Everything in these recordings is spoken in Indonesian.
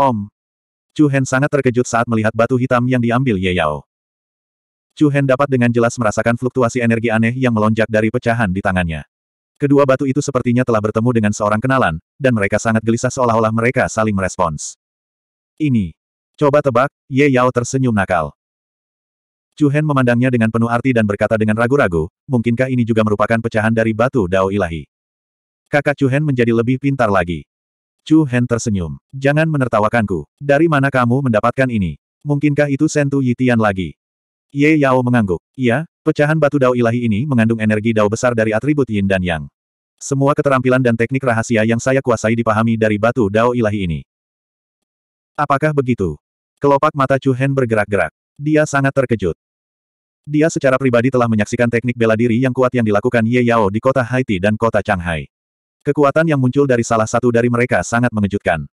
Om! Chu Hen sangat terkejut saat melihat batu hitam yang diambil Ye Yao. Chu Hen dapat dengan jelas merasakan fluktuasi energi aneh yang melonjak dari pecahan di tangannya. Kedua batu itu sepertinya telah bertemu dengan seorang kenalan, dan mereka sangat gelisah seolah-olah mereka saling merespons. Ini. Coba tebak, Ye Yao tersenyum nakal. Chu Hen memandangnya dengan penuh arti dan berkata dengan ragu-ragu, mungkinkah ini juga merupakan pecahan dari batu Dao Ilahi? Kakak Chu Hen menjadi lebih pintar lagi. Chu Hen tersenyum. Jangan menertawakanku. Dari mana kamu mendapatkan ini? Mungkinkah itu Sentu Yitian lagi? Ye Yao mengangguk. Iya, pecahan batu dao ilahi ini mengandung energi dao besar dari atribut yin dan yang. Semua keterampilan dan teknik rahasia yang saya kuasai dipahami dari batu dao ilahi ini. Apakah begitu? Kelopak mata Chu Hen bergerak-gerak. Dia sangat terkejut. Dia secara pribadi telah menyaksikan teknik bela diri yang kuat yang dilakukan Ye Yao di kota Haiti dan kota Shanghai. Kekuatan yang muncul dari salah satu dari mereka sangat mengejutkan.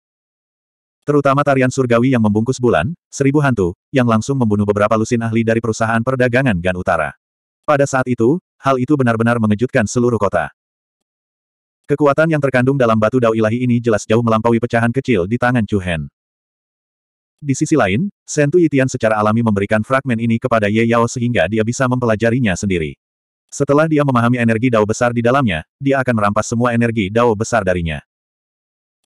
Terutama tarian surgawi yang membungkus bulan, seribu hantu, yang langsung membunuh beberapa lusin ahli dari perusahaan perdagangan Gan Utara. Pada saat itu, hal itu benar-benar mengejutkan seluruh kota. Kekuatan yang terkandung dalam batu dao ilahi ini jelas jauh melampaui pecahan kecil di tangan Chu Hen. Di sisi lain, Sentu Yitian secara alami memberikan fragmen ini kepada Ye Yao sehingga dia bisa mempelajarinya sendiri. Setelah dia memahami energi dao besar di dalamnya, dia akan merampas semua energi dao besar darinya.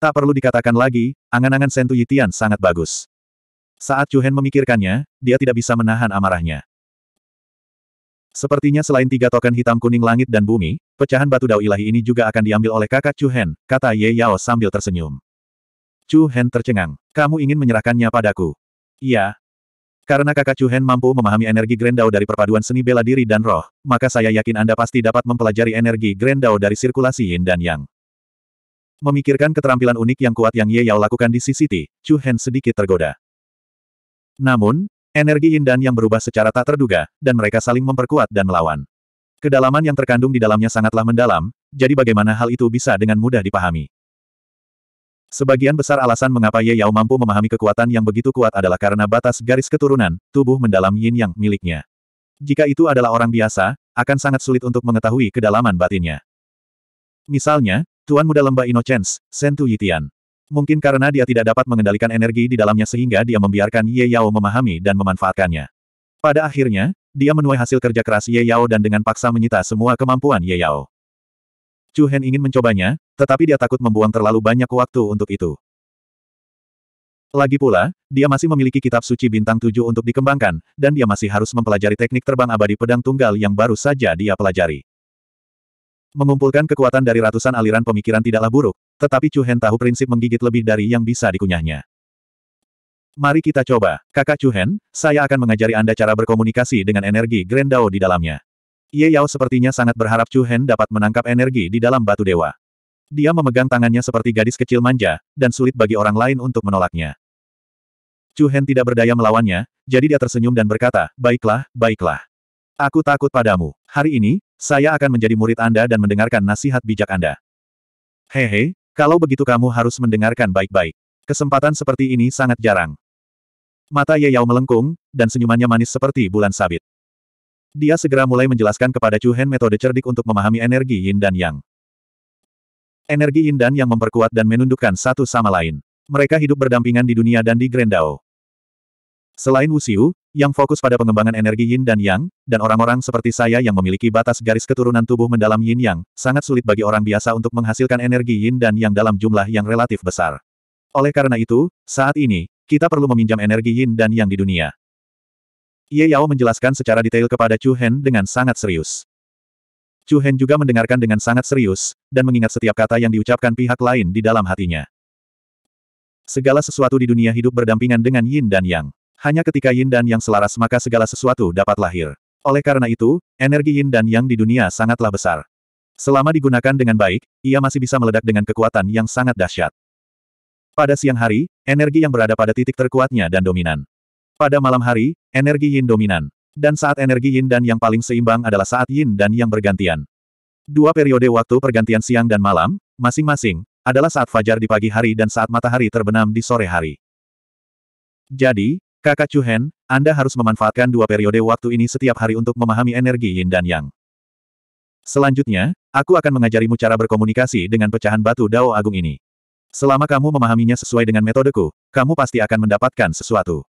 Tak perlu dikatakan lagi, angan-angan Sentu Yitian sangat bagus. Saat Chu Hen memikirkannya, dia tidak bisa menahan amarahnya. Sepertinya selain tiga token hitam kuning langit dan bumi, pecahan batu dao ilahi ini juga akan diambil oleh kakak Chu Hen, kata Ye Yao sambil tersenyum. Chu Hen tercengang. Kamu ingin menyerahkannya padaku? Iya, karena kakak Chu Hen mampu memahami energi Dao dari perpaduan seni bela diri dan roh, maka saya yakin Anda pasti dapat mempelajari energi Dao dari sirkulasi Yin dan Yang. Memikirkan keterampilan unik yang kuat yang Ye Yao lakukan di CCT, Hen sedikit tergoda. Namun, energi Yin dan Yang berubah secara tak terduga, dan mereka saling memperkuat dan melawan. Kedalaman yang terkandung di dalamnya sangatlah mendalam, jadi bagaimana hal itu bisa dengan mudah dipahami. Sebagian besar alasan mengapa Ye Yao mampu memahami kekuatan yang begitu kuat adalah karena batas garis keturunan, tubuh mendalam yin yang miliknya. Jika itu adalah orang biasa, akan sangat sulit untuk mengetahui kedalaman batinnya. Misalnya, Tuan Muda Lembah Innocence, Sentu Yitian. Mungkin karena dia tidak dapat mengendalikan energi di dalamnya sehingga dia membiarkan Ye Yao memahami dan memanfaatkannya. Pada akhirnya, dia menuai hasil kerja keras Ye Yao dan dengan paksa menyita semua kemampuan Ye Yao. Chu Hen ingin mencobanya, tetapi dia takut membuang terlalu banyak waktu untuk itu. Lagi pula, dia masih memiliki kitab suci bintang tujuh untuk dikembangkan, dan dia masih harus mempelajari teknik terbang abadi pedang tunggal yang baru saja dia pelajari. Mengumpulkan kekuatan dari ratusan aliran pemikiran tidaklah buruk, tetapi Chu Hen tahu prinsip menggigit lebih dari yang bisa dikunyahnya. Mari kita coba, kakak Chu Hen, saya akan mengajari Anda cara berkomunikasi dengan energi Grendao di dalamnya. Ye Yao sepertinya sangat berharap Chu Hen dapat menangkap energi di dalam batu dewa. Dia memegang tangannya seperti gadis kecil manja, dan sulit bagi orang lain untuk menolaknya. Chu Hen tidak berdaya melawannya, jadi dia tersenyum dan berkata, Baiklah, baiklah. Aku takut padamu. Hari ini, saya akan menjadi murid Anda dan mendengarkan nasihat bijak Anda. Hehe, kalau begitu kamu harus mendengarkan baik-baik. Kesempatan seperti ini sangat jarang. Mata Ye Yao melengkung, dan senyumannya manis seperti bulan sabit. Dia segera mulai menjelaskan kepada Chu Hen metode cerdik untuk memahami energi yin dan yang. Energi yin dan yang memperkuat dan menundukkan satu sama lain. Mereka hidup berdampingan di dunia dan di Grendao. Selain Wuxiu, yang fokus pada pengembangan energi yin dan yang, dan orang-orang seperti saya yang memiliki batas garis keturunan tubuh mendalam yin yang, sangat sulit bagi orang biasa untuk menghasilkan energi yin dan yang dalam jumlah yang relatif besar. Oleh karena itu, saat ini, kita perlu meminjam energi yin dan yang di dunia. Ye Yao menjelaskan secara detail kepada Chu Hen dengan sangat serius. Chu Hen juga mendengarkan dengan sangat serius, dan mengingat setiap kata yang diucapkan pihak lain di dalam hatinya. Segala sesuatu di dunia hidup berdampingan dengan yin dan yang. Hanya ketika yin dan yang selaras maka segala sesuatu dapat lahir. Oleh karena itu, energi yin dan yang di dunia sangatlah besar. Selama digunakan dengan baik, ia masih bisa meledak dengan kekuatan yang sangat dahsyat. Pada siang hari, energi yang berada pada titik terkuatnya dan dominan. Pada malam hari, energi yin dominan. Dan saat energi yin dan yang paling seimbang adalah saat yin dan yang bergantian. Dua periode waktu pergantian siang dan malam, masing-masing, adalah saat fajar di pagi hari dan saat matahari terbenam di sore hari. Jadi, kakak Chuhen, Anda harus memanfaatkan dua periode waktu ini setiap hari untuk memahami energi yin dan yang. Selanjutnya, aku akan mengajarimu cara berkomunikasi dengan pecahan batu dao agung ini. Selama kamu memahaminya sesuai dengan metodeku, kamu pasti akan mendapatkan sesuatu.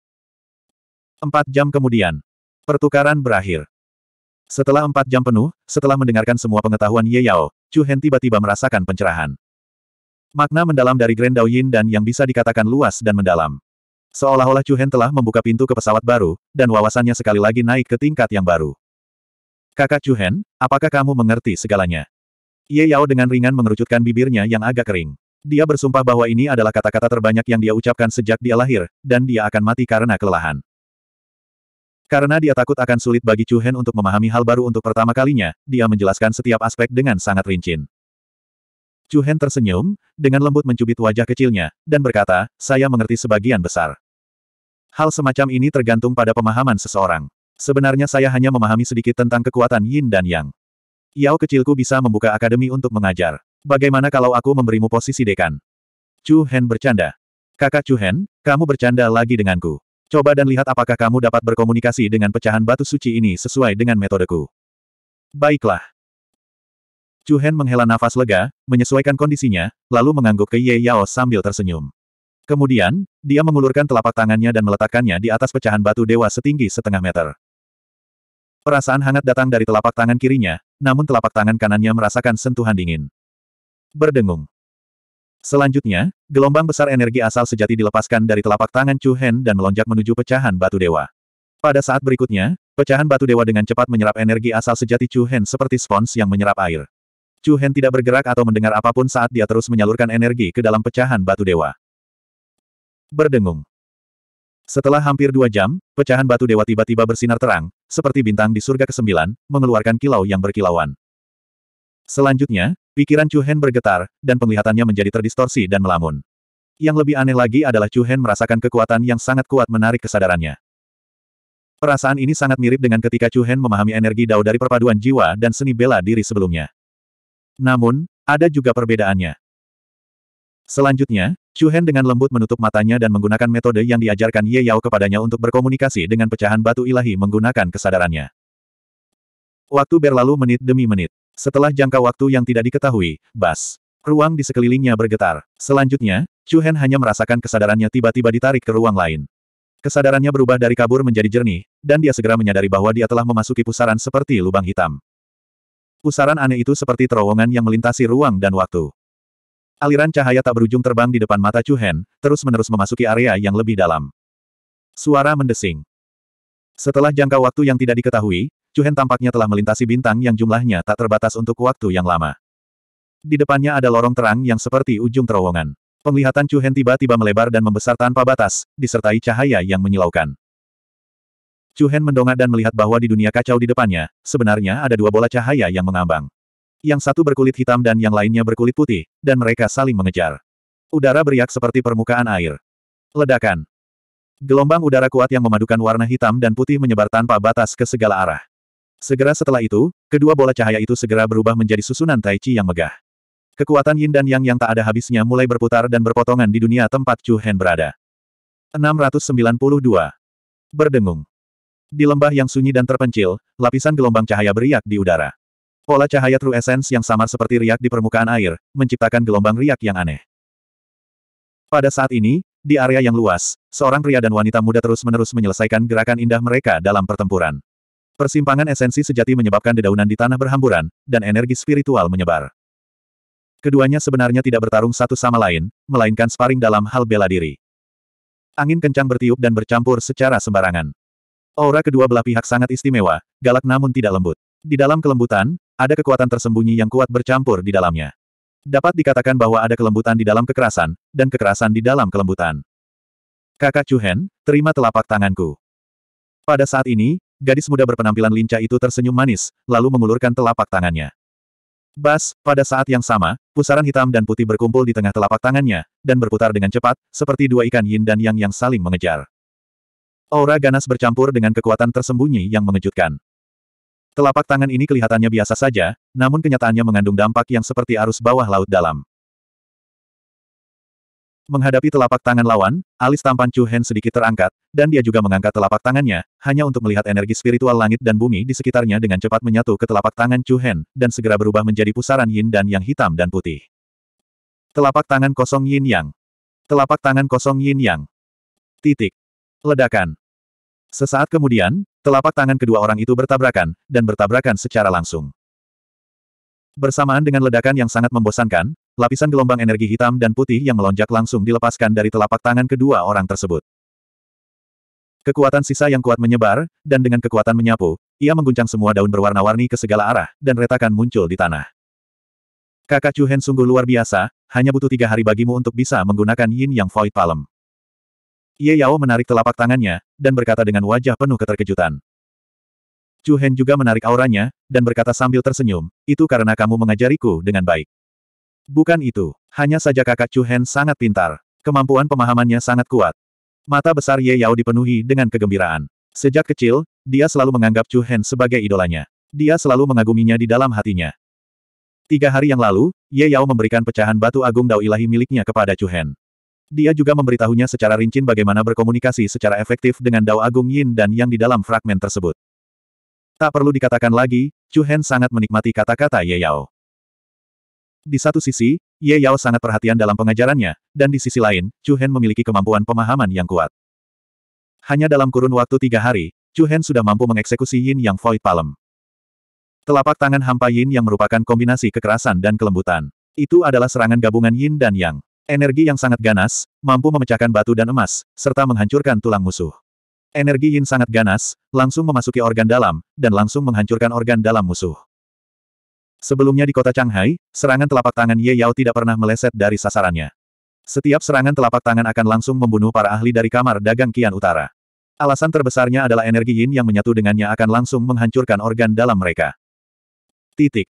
Empat jam kemudian. Pertukaran berakhir. Setelah empat jam penuh, setelah mendengarkan semua pengetahuan Ye Yao, Chu Hen tiba-tiba merasakan pencerahan. Makna mendalam dari Grand Dao Yin dan yang bisa dikatakan luas dan mendalam. Seolah-olah Chu Hen telah membuka pintu ke pesawat baru, dan wawasannya sekali lagi naik ke tingkat yang baru. Kakak Chu Hen, apakah kamu mengerti segalanya? Ye Yao dengan ringan mengerucutkan bibirnya yang agak kering. Dia bersumpah bahwa ini adalah kata-kata terbanyak yang dia ucapkan sejak dia lahir, dan dia akan mati karena kelelahan. Karena dia takut akan sulit bagi Chu Hen untuk memahami hal baru untuk pertama kalinya, dia menjelaskan setiap aspek dengan sangat rincin. Chu Hen tersenyum, dengan lembut mencubit wajah kecilnya, dan berkata, saya mengerti sebagian besar. Hal semacam ini tergantung pada pemahaman seseorang. Sebenarnya saya hanya memahami sedikit tentang kekuatan yin dan yang. Yao kecilku bisa membuka akademi untuk mengajar. Bagaimana kalau aku memberimu posisi dekan? Chu Hen bercanda. Kakak Chu Hen, kamu bercanda lagi denganku. Coba dan lihat apakah kamu dapat berkomunikasi dengan pecahan batu suci ini sesuai dengan metodeku. Baiklah. Chu Hen menghela nafas lega, menyesuaikan kondisinya, lalu mengangguk ke Ye Yao sambil tersenyum. Kemudian, dia mengulurkan telapak tangannya dan meletakkannya di atas pecahan batu dewa setinggi setengah meter. Perasaan hangat datang dari telapak tangan kirinya, namun telapak tangan kanannya merasakan sentuhan dingin. Berdengung. Selanjutnya, gelombang besar energi asal sejati dilepaskan dari telapak tangan Chu Hen dan melonjak menuju pecahan batu dewa. Pada saat berikutnya, pecahan batu dewa dengan cepat menyerap energi asal sejati Chu Hen seperti spons yang menyerap air. Chu Hen tidak bergerak atau mendengar apapun saat dia terus menyalurkan energi ke dalam pecahan batu dewa. Berdengung. Setelah hampir dua jam, pecahan batu dewa tiba-tiba bersinar terang, seperti bintang di surga ke-9, mengeluarkan kilau yang berkilauan. Selanjutnya, Pikiran Chu Hen bergetar, dan penglihatannya menjadi terdistorsi dan melamun. Yang lebih aneh lagi adalah Chu Hen merasakan kekuatan yang sangat kuat menarik kesadarannya. Perasaan ini sangat mirip dengan ketika Chu Hen memahami energi Dao dari perpaduan jiwa dan seni bela diri sebelumnya. Namun, ada juga perbedaannya. Selanjutnya, Chu Hen dengan lembut menutup matanya dan menggunakan metode yang diajarkan Ye Yao kepadanya untuk berkomunikasi dengan pecahan batu ilahi menggunakan kesadarannya. Waktu berlalu menit demi menit. Setelah jangka waktu yang tidak diketahui, bas. Ruang di sekelilingnya bergetar. Selanjutnya, Chu Hen hanya merasakan kesadarannya tiba-tiba ditarik ke ruang lain. Kesadarannya berubah dari kabur menjadi jernih, dan dia segera menyadari bahwa dia telah memasuki pusaran seperti lubang hitam. Pusaran aneh itu seperti terowongan yang melintasi ruang dan waktu. Aliran cahaya tak berujung terbang di depan mata Chu Hen, terus-menerus memasuki area yang lebih dalam. Suara mendesing. Setelah jangka waktu yang tidak diketahui, Cuhen tampaknya telah melintasi bintang yang jumlahnya tak terbatas untuk waktu yang lama. Di depannya ada lorong terang yang seperti ujung terowongan. Penglihatan Cuhen tiba-tiba melebar dan membesar tanpa batas, disertai cahaya yang menyilaukan. Cuhen mendongak dan melihat bahwa di dunia kacau di depannya, sebenarnya ada dua bola cahaya yang mengambang. Yang satu berkulit hitam dan yang lainnya berkulit putih, dan mereka saling mengejar. Udara beriak seperti permukaan air. Ledakan. Gelombang udara kuat yang memadukan warna hitam dan putih menyebar tanpa batas ke segala arah. Segera setelah itu, kedua bola cahaya itu segera berubah menjadi susunan tai chi yang megah. Kekuatan yin dan yang yang tak ada habisnya mulai berputar dan berpotongan di dunia tempat Chu Hen berada. 692. Berdengung. Di lembah yang sunyi dan terpencil, lapisan gelombang cahaya beriak di udara. Pola cahaya True Essence yang samar seperti riak di permukaan air, menciptakan gelombang riak yang aneh. Pada saat ini, di area yang luas, seorang pria dan wanita muda terus-menerus menyelesaikan gerakan indah mereka dalam pertempuran. Persimpangan esensi sejati menyebabkan dedaunan di tanah berhamburan, dan energi spiritual menyebar. Keduanya sebenarnya tidak bertarung satu sama lain, melainkan sparing dalam hal bela diri. Angin kencang bertiup dan bercampur secara sembarangan. Aura kedua belah pihak sangat istimewa, galak namun tidak lembut. Di dalam kelembutan, ada kekuatan tersembunyi yang kuat bercampur di dalamnya. Dapat dikatakan bahwa ada kelembutan di dalam kekerasan, dan kekerasan di dalam kelembutan. Kakak Chuhen, terima telapak tanganku. Pada saat ini, Gadis muda berpenampilan lincah itu tersenyum manis, lalu mengulurkan telapak tangannya. Bas, pada saat yang sama, pusaran hitam dan putih berkumpul di tengah telapak tangannya, dan berputar dengan cepat, seperti dua ikan yin dan yang yang saling mengejar. Aura ganas bercampur dengan kekuatan tersembunyi yang mengejutkan. Telapak tangan ini kelihatannya biasa saja, namun kenyataannya mengandung dampak yang seperti arus bawah laut dalam. Menghadapi telapak tangan lawan, alis tampan Chu Hen sedikit terangkat, dan dia juga mengangkat telapak tangannya, hanya untuk melihat energi spiritual langit dan bumi di sekitarnya dengan cepat menyatu ke telapak tangan Chu Hen, dan segera berubah menjadi pusaran yin dan yang hitam dan putih. Telapak tangan kosong yin yang. Telapak tangan kosong yin yang. Titik. Ledakan. Sesaat kemudian, telapak tangan kedua orang itu bertabrakan, dan bertabrakan secara langsung. Bersamaan dengan ledakan yang sangat membosankan, lapisan gelombang energi hitam dan putih yang melonjak langsung dilepaskan dari telapak tangan kedua orang tersebut. Kekuatan sisa yang kuat menyebar, dan dengan kekuatan menyapu, ia mengguncang semua daun berwarna-warni ke segala arah, dan retakan muncul di tanah. Kakak Chu Hen sungguh luar biasa, hanya butuh tiga hari bagimu untuk bisa menggunakan Yin Yang Void Palm. Ye Yao menarik telapak tangannya, dan berkata dengan wajah penuh keterkejutan. Chu Hen juga menarik auranya, dan berkata sambil tersenyum, itu karena kamu mengajariku dengan baik. Bukan itu, hanya saja kakak Chu Hen sangat pintar. Kemampuan pemahamannya sangat kuat. Mata besar Ye Yao dipenuhi dengan kegembiraan. Sejak kecil, dia selalu menganggap Chu Hen sebagai idolanya. Dia selalu mengaguminya di dalam hatinya. Tiga hari yang lalu, Ye Yao memberikan pecahan batu agung Dao Ilahi miliknya kepada Chu Hen. Dia juga memberitahunya secara rinci bagaimana berkomunikasi secara efektif dengan Dao Agung Yin dan Yang di dalam fragmen tersebut. Tak perlu dikatakan lagi, Chu Hen sangat menikmati kata-kata Ye Yao. Di satu sisi, Ye Yao sangat perhatian dalam pengajarannya, dan di sisi lain, Chu Hen memiliki kemampuan pemahaman yang kuat. Hanya dalam kurun waktu tiga hari, Chu Hen sudah mampu mengeksekusi Yin Yang Void Palem. Telapak tangan hampa Yin yang merupakan kombinasi kekerasan dan kelembutan. Itu adalah serangan gabungan Yin dan Yang. Energi yang sangat ganas, mampu memecahkan batu dan emas, serta menghancurkan tulang musuh. Energi Yin sangat ganas, langsung memasuki organ dalam, dan langsung menghancurkan organ dalam musuh. Sebelumnya di kota Shanghai, serangan telapak tangan Ye Yao tidak pernah meleset dari sasarannya. Setiap serangan telapak tangan akan langsung membunuh para ahli dari kamar dagang Kian Utara. Alasan terbesarnya adalah energi yin yang menyatu dengannya akan langsung menghancurkan organ dalam mereka. Titik.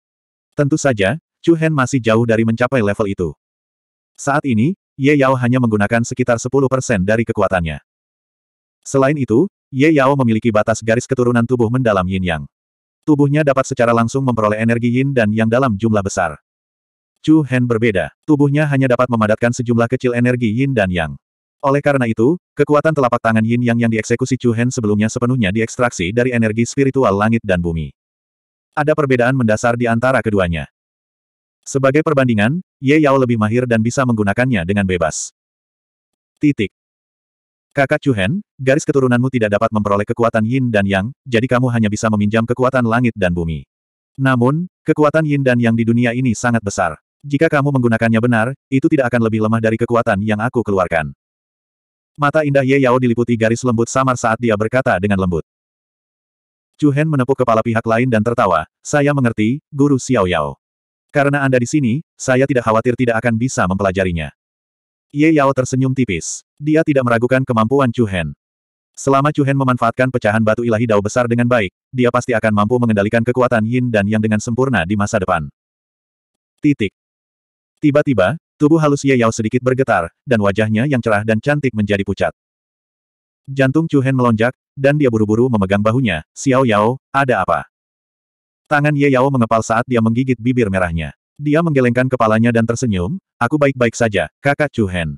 Tentu saja, Chu Hen masih jauh dari mencapai level itu. Saat ini, Ye Yao hanya menggunakan sekitar 10% dari kekuatannya. Selain itu, Ye Yao memiliki batas garis keturunan tubuh mendalam yin yang. Tubuhnya dapat secara langsung memperoleh energi yin dan yang dalam jumlah besar. Chu Hen berbeda, tubuhnya hanya dapat memadatkan sejumlah kecil energi yin dan yang. Oleh karena itu, kekuatan telapak tangan yin yang yang dieksekusi Chu Hen sebelumnya sepenuhnya diekstraksi dari energi spiritual langit dan bumi. Ada perbedaan mendasar di antara keduanya. Sebagai perbandingan, Ye Yao lebih mahir dan bisa menggunakannya dengan bebas. Titik. Kakak Chuhen, garis keturunanmu tidak dapat memperoleh kekuatan yin dan yang, jadi kamu hanya bisa meminjam kekuatan langit dan bumi. Namun, kekuatan yin dan yang di dunia ini sangat besar. Jika kamu menggunakannya benar, itu tidak akan lebih lemah dari kekuatan yang aku keluarkan. Mata indah Ye Yao diliputi garis lembut samar saat dia berkata dengan lembut. Chuhen menepuk kepala pihak lain dan tertawa, saya mengerti, Guru Xiao Yao. Karena Anda di sini, saya tidak khawatir tidak akan bisa mempelajarinya. Ye Yao tersenyum tipis. Dia tidak meragukan kemampuan Chu Hen. Selama Chu Hen memanfaatkan pecahan batu ilahi dao besar dengan baik, dia pasti akan mampu mengendalikan kekuatan yin dan yang dengan sempurna di masa depan. Titik. Tiba-tiba, tubuh halus Ye Yao sedikit bergetar, dan wajahnya yang cerah dan cantik menjadi pucat. Jantung Chu Hen melonjak, dan dia buru-buru memegang bahunya, Xiao Yao, ada apa? Tangan Ye Yao mengepal saat dia menggigit bibir merahnya. Dia menggelengkan kepalanya dan tersenyum, aku baik-baik saja, kakak Chu Hen.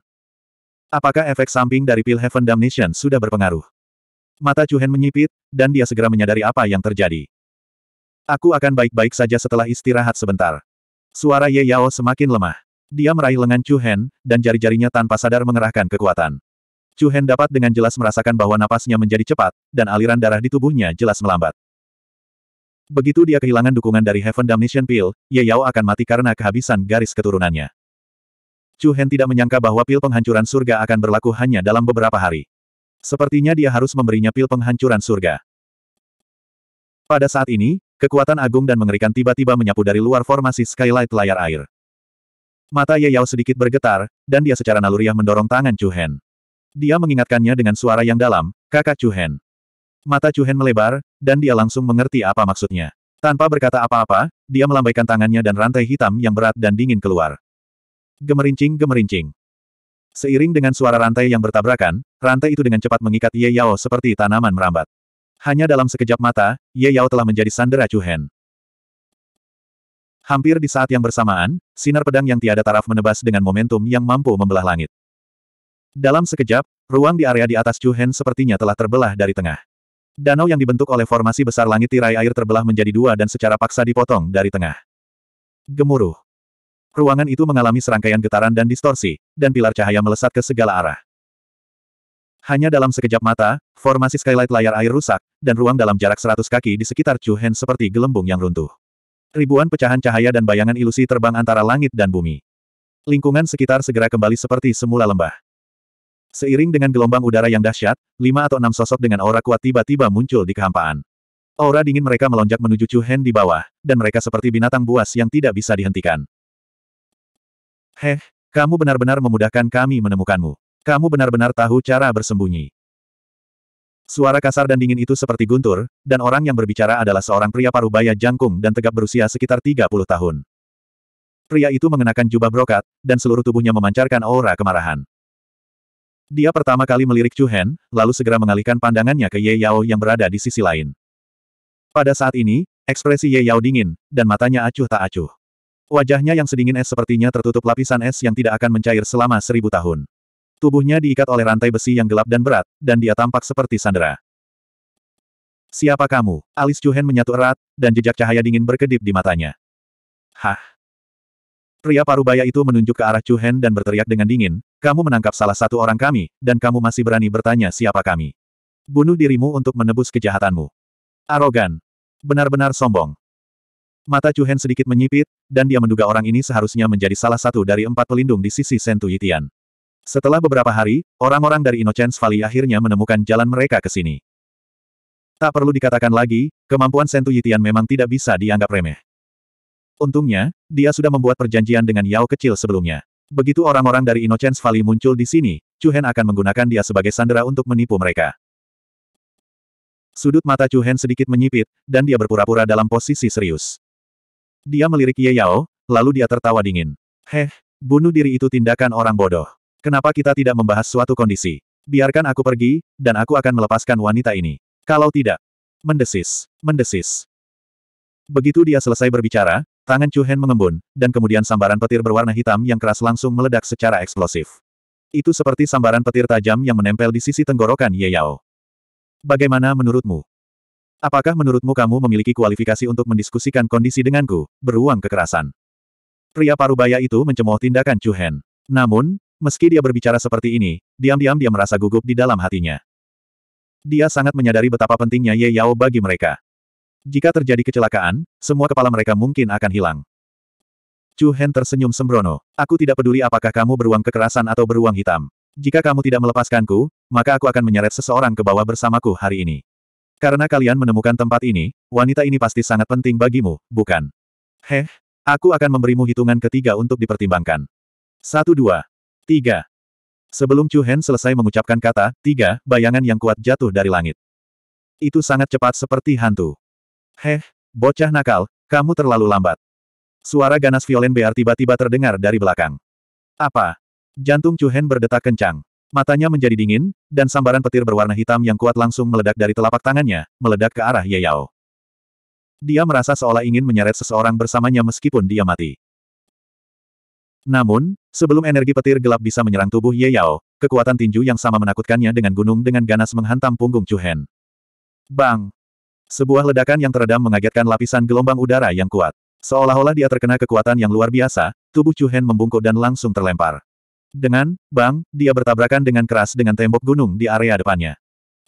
Apakah efek samping dari pil Heaven Damnation sudah berpengaruh? Mata Chu Hen menyipit, dan dia segera menyadari apa yang terjadi. Aku akan baik-baik saja setelah istirahat sebentar. Suara Ye Yao semakin lemah. Dia meraih lengan Chu Hen, dan jari-jarinya tanpa sadar mengerahkan kekuatan. Chu Hen dapat dengan jelas merasakan bahwa napasnya menjadi cepat, dan aliran darah di tubuhnya jelas melambat. Begitu dia kehilangan dukungan dari Heaven Damnation Pill, Ye Yao akan mati karena kehabisan garis keturunannya. Chu Hen tidak menyangka bahwa pil penghancuran surga akan berlaku hanya dalam beberapa hari. Sepertinya dia harus memberinya pil penghancuran surga. Pada saat ini, kekuatan agung dan mengerikan tiba-tiba menyapu dari luar formasi skylight layar air. Mata Ye Yao sedikit bergetar, dan dia secara naluriah mendorong tangan Chu Hen. Dia mengingatkannya dengan suara yang dalam, kakak Chu Hen. Mata Chu Hen melebar, dan dia langsung mengerti apa maksudnya. Tanpa berkata apa-apa, dia melambaikan tangannya dan rantai hitam yang berat dan dingin keluar. Gemerincing-gemerincing. Seiring dengan suara rantai yang bertabrakan, rantai itu dengan cepat mengikat Ye Yao seperti tanaman merambat. Hanya dalam sekejap mata, Ye Yao telah menjadi sandera Chu Hen. Hampir di saat yang bersamaan, sinar pedang yang tiada taraf menebas dengan momentum yang mampu membelah langit. Dalam sekejap, ruang di area di atas Chu Hen sepertinya telah terbelah dari tengah. Danau yang dibentuk oleh formasi besar langit tirai air terbelah menjadi dua dan secara paksa dipotong dari tengah. Gemuruh. Ruangan itu mengalami serangkaian getaran dan distorsi, dan pilar cahaya melesat ke segala arah. Hanya dalam sekejap mata, formasi skylight layar air rusak, dan ruang dalam jarak seratus kaki di sekitar Chu Hen seperti gelembung yang runtuh. Ribuan pecahan cahaya dan bayangan ilusi terbang antara langit dan bumi. Lingkungan sekitar segera kembali seperti semula lembah. Seiring dengan gelombang udara yang dahsyat, lima atau enam sosok dengan aura kuat tiba-tiba muncul di kehampaan. Aura dingin mereka melonjak menuju Chu Hen di bawah, dan mereka seperti binatang buas yang tidak bisa dihentikan. Heh, kamu benar-benar memudahkan kami menemukanmu. Kamu benar-benar tahu cara bersembunyi. Suara kasar dan dingin itu seperti guntur, dan orang yang berbicara adalah seorang pria parubaya jangkung dan tegap berusia sekitar 30 tahun. Pria itu mengenakan jubah brokat, dan seluruh tubuhnya memancarkan aura kemarahan. Dia pertama kali melirik Chu Hen, lalu segera mengalihkan pandangannya ke Ye Yao yang berada di sisi lain. Pada saat ini, ekspresi Ye Yao dingin, dan matanya acuh tak acuh. Wajahnya yang sedingin es sepertinya tertutup lapisan es yang tidak akan mencair selama seribu tahun. Tubuhnya diikat oleh rantai besi yang gelap dan berat, dan dia tampak seperti sandera. Siapa kamu? Alis Chu Hen menyatu erat, dan jejak cahaya dingin berkedip di matanya. Hah? Pria parubaya itu menunjuk ke arah Chu Hen dan berteriak dengan dingin, kamu menangkap salah satu orang kami, dan kamu masih berani bertanya siapa kami. Bunuh dirimu untuk menebus kejahatanmu. Arogan. Benar-benar sombong. Mata Chu Hen sedikit menyipit, dan dia menduga orang ini seharusnya menjadi salah satu dari empat pelindung di sisi Sentu Yitian. Setelah beberapa hari, orang-orang dari Innocence Valley akhirnya menemukan jalan mereka ke sini. Tak perlu dikatakan lagi, kemampuan Sentu Yitian memang tidak bisa dianggap remeh. Untungnya, dia sudah membuat perjanjian dengan Yao kecil sebelumnya. Begitu orang-orang dari Innocence Valley muncul di sini, Chuhen akan menggunakan dia sebagai sandera untuk menipu mereka. Sudut mata Chuhen sedikit menyipit, dan dia berpura-pura dalam posisi serius. Dia melirik Ye Yao, lalu dia tertawa dingin. Heh, bunuh diri itu tindakan orang bodoh. Kenapa kita tidak membahas suatu kondisi? Biarkan aku pergi, dan aku akan melepaskan wanita ini. Kalau tidak, mendesis, mendesis. Begitu dia selesai berbicara, Tangan Chu Hen mengembun, dan kemudian sambaran petir berwarna hitam yang keras langsung meledak secara eksplosif. Itu seperti sambaran petir tajam yang menempel di sisi tenggorokan Ye Yao. Bagaimana menurutmu? Apakah menurutmu kamu memiliki kualifikasi untuk mendiskusikan kondisi denganku, beruang kekerasan? Pria parubaya itu mencemooh tindakan Chu Hen. Namun, meski dia berbicara seperti ini, diam-diam dia merasa gugup di dalam hatinya. Dia sangat menyadari betapa pentingnya Ye Yao bagi mereka. Jika terjadi kecelakaan, semua kepala mereka mungkin akan hilang. Chu Hen tersenyum sembrono. Aku tidak peduli apakah kamu beruang kekerasan atau beruang hitam. Jika kamu tidak melepaskanku, maka aku akan menyeret seseorang ke bawah bersamaku hari ini. Karena kalian menemukan tempat ini, wanita ini pasti sangat penting bagimu, bukan? Heh, aku akan memberimu hitungan ketiga untuk dipertimbangkan. Satu dua. Tiga. Sebelum Chu Hen selesai mengucapkan kata, tiga, bayangan yang kuat jatuh dari langit. Itu sangat cepat seperti hantu. Heh, bocah nakal, kamu terlalu lambat. Suara ganas violin Bear tiba-tiba terdengar dari belakang. Apa? Jantung Hen berdetak kencang. Matanya menjadi dingin, dan sambaran petir berwarna hitam yang kuat langsung meledak dari telapak tangannya, meledak ke arah Ye Yao. Dia merasa seolah ingin menyeret seseorang bersamanya meskipun dia mati. Namun, sebelum energi petir gelap bisa menyerang tubuh Ye Yao, kekuatan tinju yang sama menakutkannya dengan gunung dengan ganas menghantam punggung Chu Hen. Bang! Sebuah ledakan yang teredam mengagetkan lapisan gelombang udara yang kuat. Seolah-olah dia terkena kekuatan yang luar biasa, tubuh Chu Hen membungkuk dan langsung terlempar. Dengan, bang, dia bertabrakan dengan keras dengan tembok gunung di area depannya.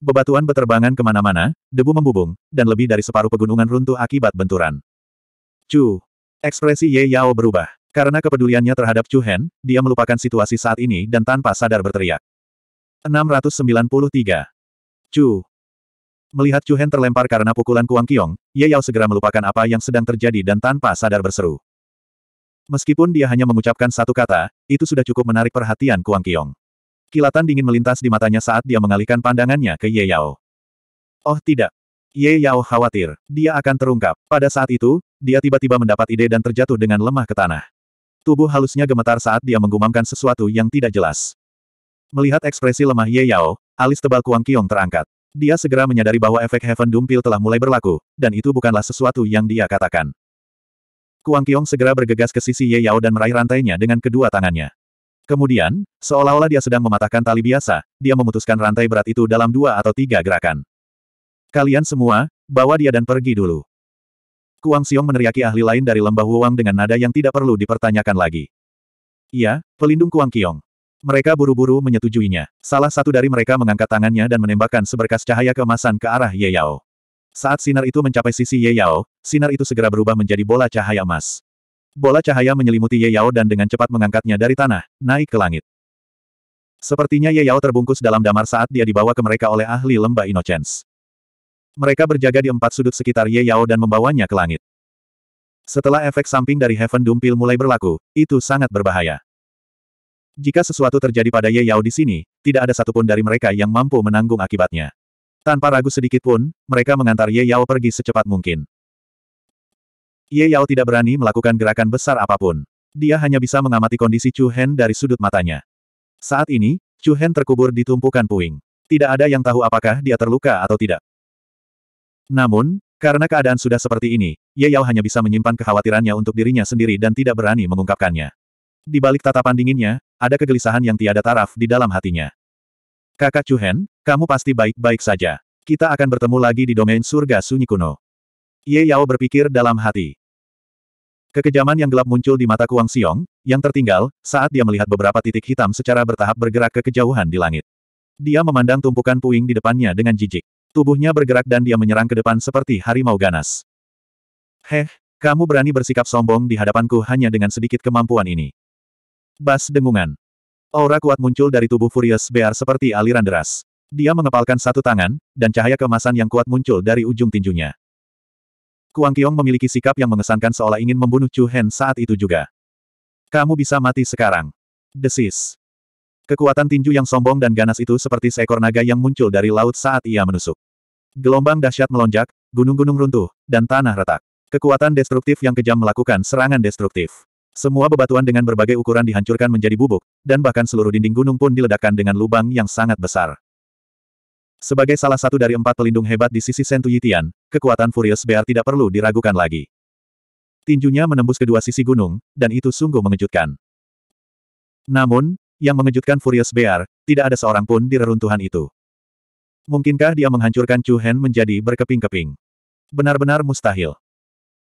Bebatuan beterbangan kemana-mana, debu membubung, dan lebih dari separuh pegunungan runtuh akibat benturan. Chu. Ekspresi Ye Yao berubah. Karena kepeduliannya terhadap Chu Hen, dia melupakan situasi saat ini dan tanpa sadar berteriak. 693. Chu. Melihat Chu Hen terlempar karena pukulan Kuang Kiong, Ye Yao segera melupakan apa yang sedang terjadi dan tanpa sadar berseru. Meskipun dia hanya mengucapkan satu kata, itu sudah cukup menarik perhatian Kuang Kiong. Kilatan dingin melintas di matanya saat dia mengalihkan pandangannya ke Ye Yao. Oh tidak. Ye Yao khawatir, dia akan terungkap. Pada saat itu, dia tiba-tiba mendapat ide dan terjatuh dengan lemah ke tanah. Tubuh halusnya gemetar saat dia menggumamkan sesuatu yang tidak jelas. Melihat ekspresi lemah Ye Yao, alis tebal Kuang Kiong terangkat. Dia segera menyadari bahwa efek Heaven Doom Pill telah mulai berlaku, dan itu bukanlah sesuatu yang dia katakan. Kuang Kiong segera bergegas ke sisi Ye Yao dan meraih rantainya dengan kedua tangannya. Kemudian, seolah-olah dia sedang mematahkan tali biasa, dia memutuskan rantai berat itu dalam dua atau tiga gerakan. Kalian semua, bawa dia dan pergi dulu. Kuang Xiong meneriaki ahli lain dari lembah Wuang dengan nada yang tidak perlu dipertanyakan lagi. Iya, pelindung Kuang Kiong. Mereka buru-buru menyetujuinya. Salah satu dari mereka mengangkat tangannya dan menembakkan seberkas cahaya keemasan ke arah Ye Yao. Saat sinar itu mencapai sisi Ye Yao, sinar itu segera berubah menjadi bola cahaya emas. Bola cahaya menyelimuti Ye Yao dan dengan cepat mengangkatnya dari tanah, naik ke langit. Sepertinya Ye Yao terbungkus dalam damar saat dia dibawa ke mereka oleh ahli lembah Innocence. Mereka berjaga di empat sudut sekitar Ye Yao dan membawanya ke langit. Setelah efek samping dari Heaven Doom mulai berlaku, itu sangat berbahaya. Jika sesuatu terjadi pada Ye Yao di sini, tidak ada satupun dari mereka yang mampu menanggung akibatnya. Tanpa ragu sedikit pun, mereka mengantar Ye Yao pergi secepat mungkin. Ye Yao tidak berani melakukan gerakan besar apapun. Dia hanya bisa mengamati kondisi Chu Hen dari sudut matanya. Saat ini, Chu Hen terkubur di tumpukan puing. Tidak ada yang tahu apakah dia terluka atau tidak. Namun, karena keadaan sudah seperti ini, Ye Yao hanya bisa menyimpan kekhawatirannya untuk dirinya sendiri dan tidak berani mengungkapkannya. Di balik tatapan dinginnya, ada kegelisahan yang tiada taraf di dalam hatinya. Kakak Chuhen, kamu pasti baik-baik saja. Kita akan bertemu lagi di domain surga sunyi kuno. Ye Yao berpikir dalam hati. Kekejaman yang gelap muncul di mata Kuang Xiong, yang tertinggal, saat dia melihat beberapa titik hitam secara bertahap bergerak ke kejauhan di langit. Dia memandang tumpukan puing di depannya dengan jijik. Tubuhnya bergerak dan dia menyerang ke depan seperti harimau ganas. Heh, kamu berani bersikap sombong di hadapanku hanya dengan sedikit kemampuan ini. Bas dengungan. Aura kuat muncul dari tubuh Furious Bear seperti aliran deras. Dia mengepalkan satu tangan, dan cahaya kemasan yang kuat muncul dari ujung tinjunya. Kuang Kiong memiliki sikap yang mengesankan seolah ingin membunuh Chu Hen saat itu juga. Kamu bisa mati sekarang. Desis. Kekuatan tinju yang sombong dan ganas itu seperti seekor naga yang muncul dari laut saat ia menusuk. Gelombang dahsyat melonjak, gunung-gunung runtuh, dan tanah retak. Kekuatan destruktif yang kejam melakukan serangan destruktif. Semua bebatuan dengan berbagai ukuran dihancurkan menjadi bubuk, dan bahkan seluruh dinding gunung pun diledakkan dengan lubang yang sangat besar. Sebagai salah satu dari empat pelindung hebat di sisi Sentu Yitian, kekuatan Furious Bear tidak perlu diragukan lagi. Tinjunya menembus kedua sisi gunung, dan itu sungguh mengejutkan. Namun, yang mengejutkan Furious Bear, tidak ada seorang pun di reruntuhan itu. Mungkinkah dia menghancurkan Chu Hen menjadi berkeping-keping? Benar-benar mustahil.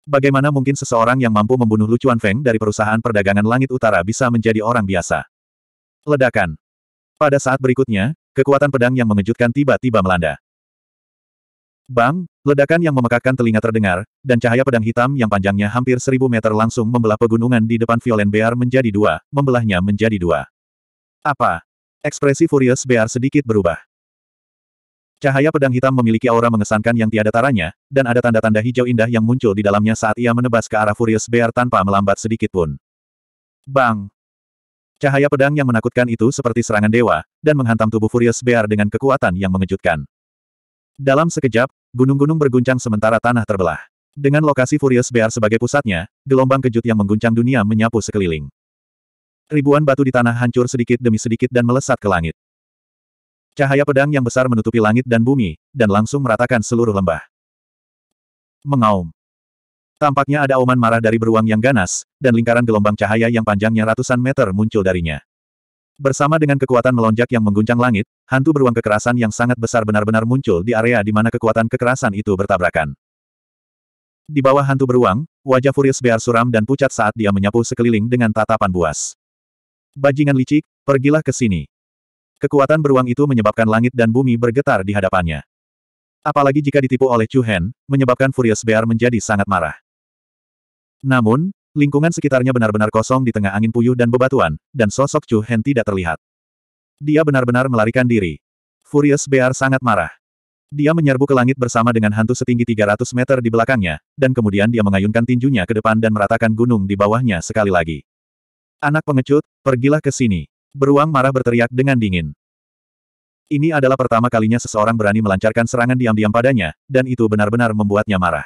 Bagaimana mungkin seseorang yang mampu membunuh Lucuan Feng dari perusahaan perdagangan langit utara bisa menjadi orang biasa? Ledakan. Pada saat berikutnya, kekuatan pedang yang mengejutkan tiba-tiba melanda. Bang, ledakan yang memekakkan telinga terdengar, dan cahaya pedang hitam yang panjangnya hampir seribu meter langsung membelah pegunungan di depan Violen Bear menjadi dua, membelahnya menjadi dua. Apa? Ekspresi Furious Bear sedikit berubah. Cahaya pedang hitam memiliki aura mengesankan yang tiada taranya, dan ada tanda-tanda hijau indah yang muncul di dalamnya saat ia menebas ke arah Furious Bear tanpa melambat sedikit pun. Bang! Cahaya pedang yang menakutkan itu seperti serangan dewa, dan menghantam tubuh Furious Bear dengan kekuatan yang mengejutkan. Dalam sekejap, gunung-gunung berguncang sementara tanah terbelah. Dengan lokasi Furious Bear sebagai pusatnya, gelombang kejut yang mengguncang dunia menyapu sekeliling. Ribuan batu di tanah hancur sedikit demi sedikit dan melesat ke langit. Cahaya pedang yang besar menutupi langit dan bumi, dan langsung meratakan seluruh lembah. Mengaum. Tampaknya ada auman marah dari beruang yang ganas, dan lingkaran gelombang cahaya yang panjangnya ratusan meter muncul darinya. Bersama dengan kekuatan melonjak yang mengguncang langit, hantu beruang kekerasan yang sangat besar benar-benar muncul di area di mana kekuatan kekerasan itu bertabrakan. Di bawah hantu beruang, wajah Furius Bear suram dan pucat saat dia menyapu sekeliling dengan tatapan buas. Bajingan licik, pergilah ke sini. Kekuatan beruang itu menyebabkan langit dan bumi bergetar di hadapannya. Apalagi jika ditipu oleh Chu Hen, menyebabkan Furious Bear menjadi sangat marah. Namun, lingkungan sekitarnya benar-benar kosong di tengah angin puyuh dan bebatuan, dan sosok Chu Hen tidak terlihat. Dia benar-benar melarikan diri. Furious Bear sangat marah. Dia menyerbu ke langit bersama dengan hantu setinggi 300 meter di belakangnya, dan kemudian dia mengayunkan tinjunya ke depan dan meratakan gunung di bawahnya sekali lagi. Anak pengecut, pergilah ke sini. Beruang marah berteriak dengan dingin. Ini adalah pertama kalinya seseorang berani melancarkan serangan diam-diam padanya, dan itu benar-benar membuatnya marah.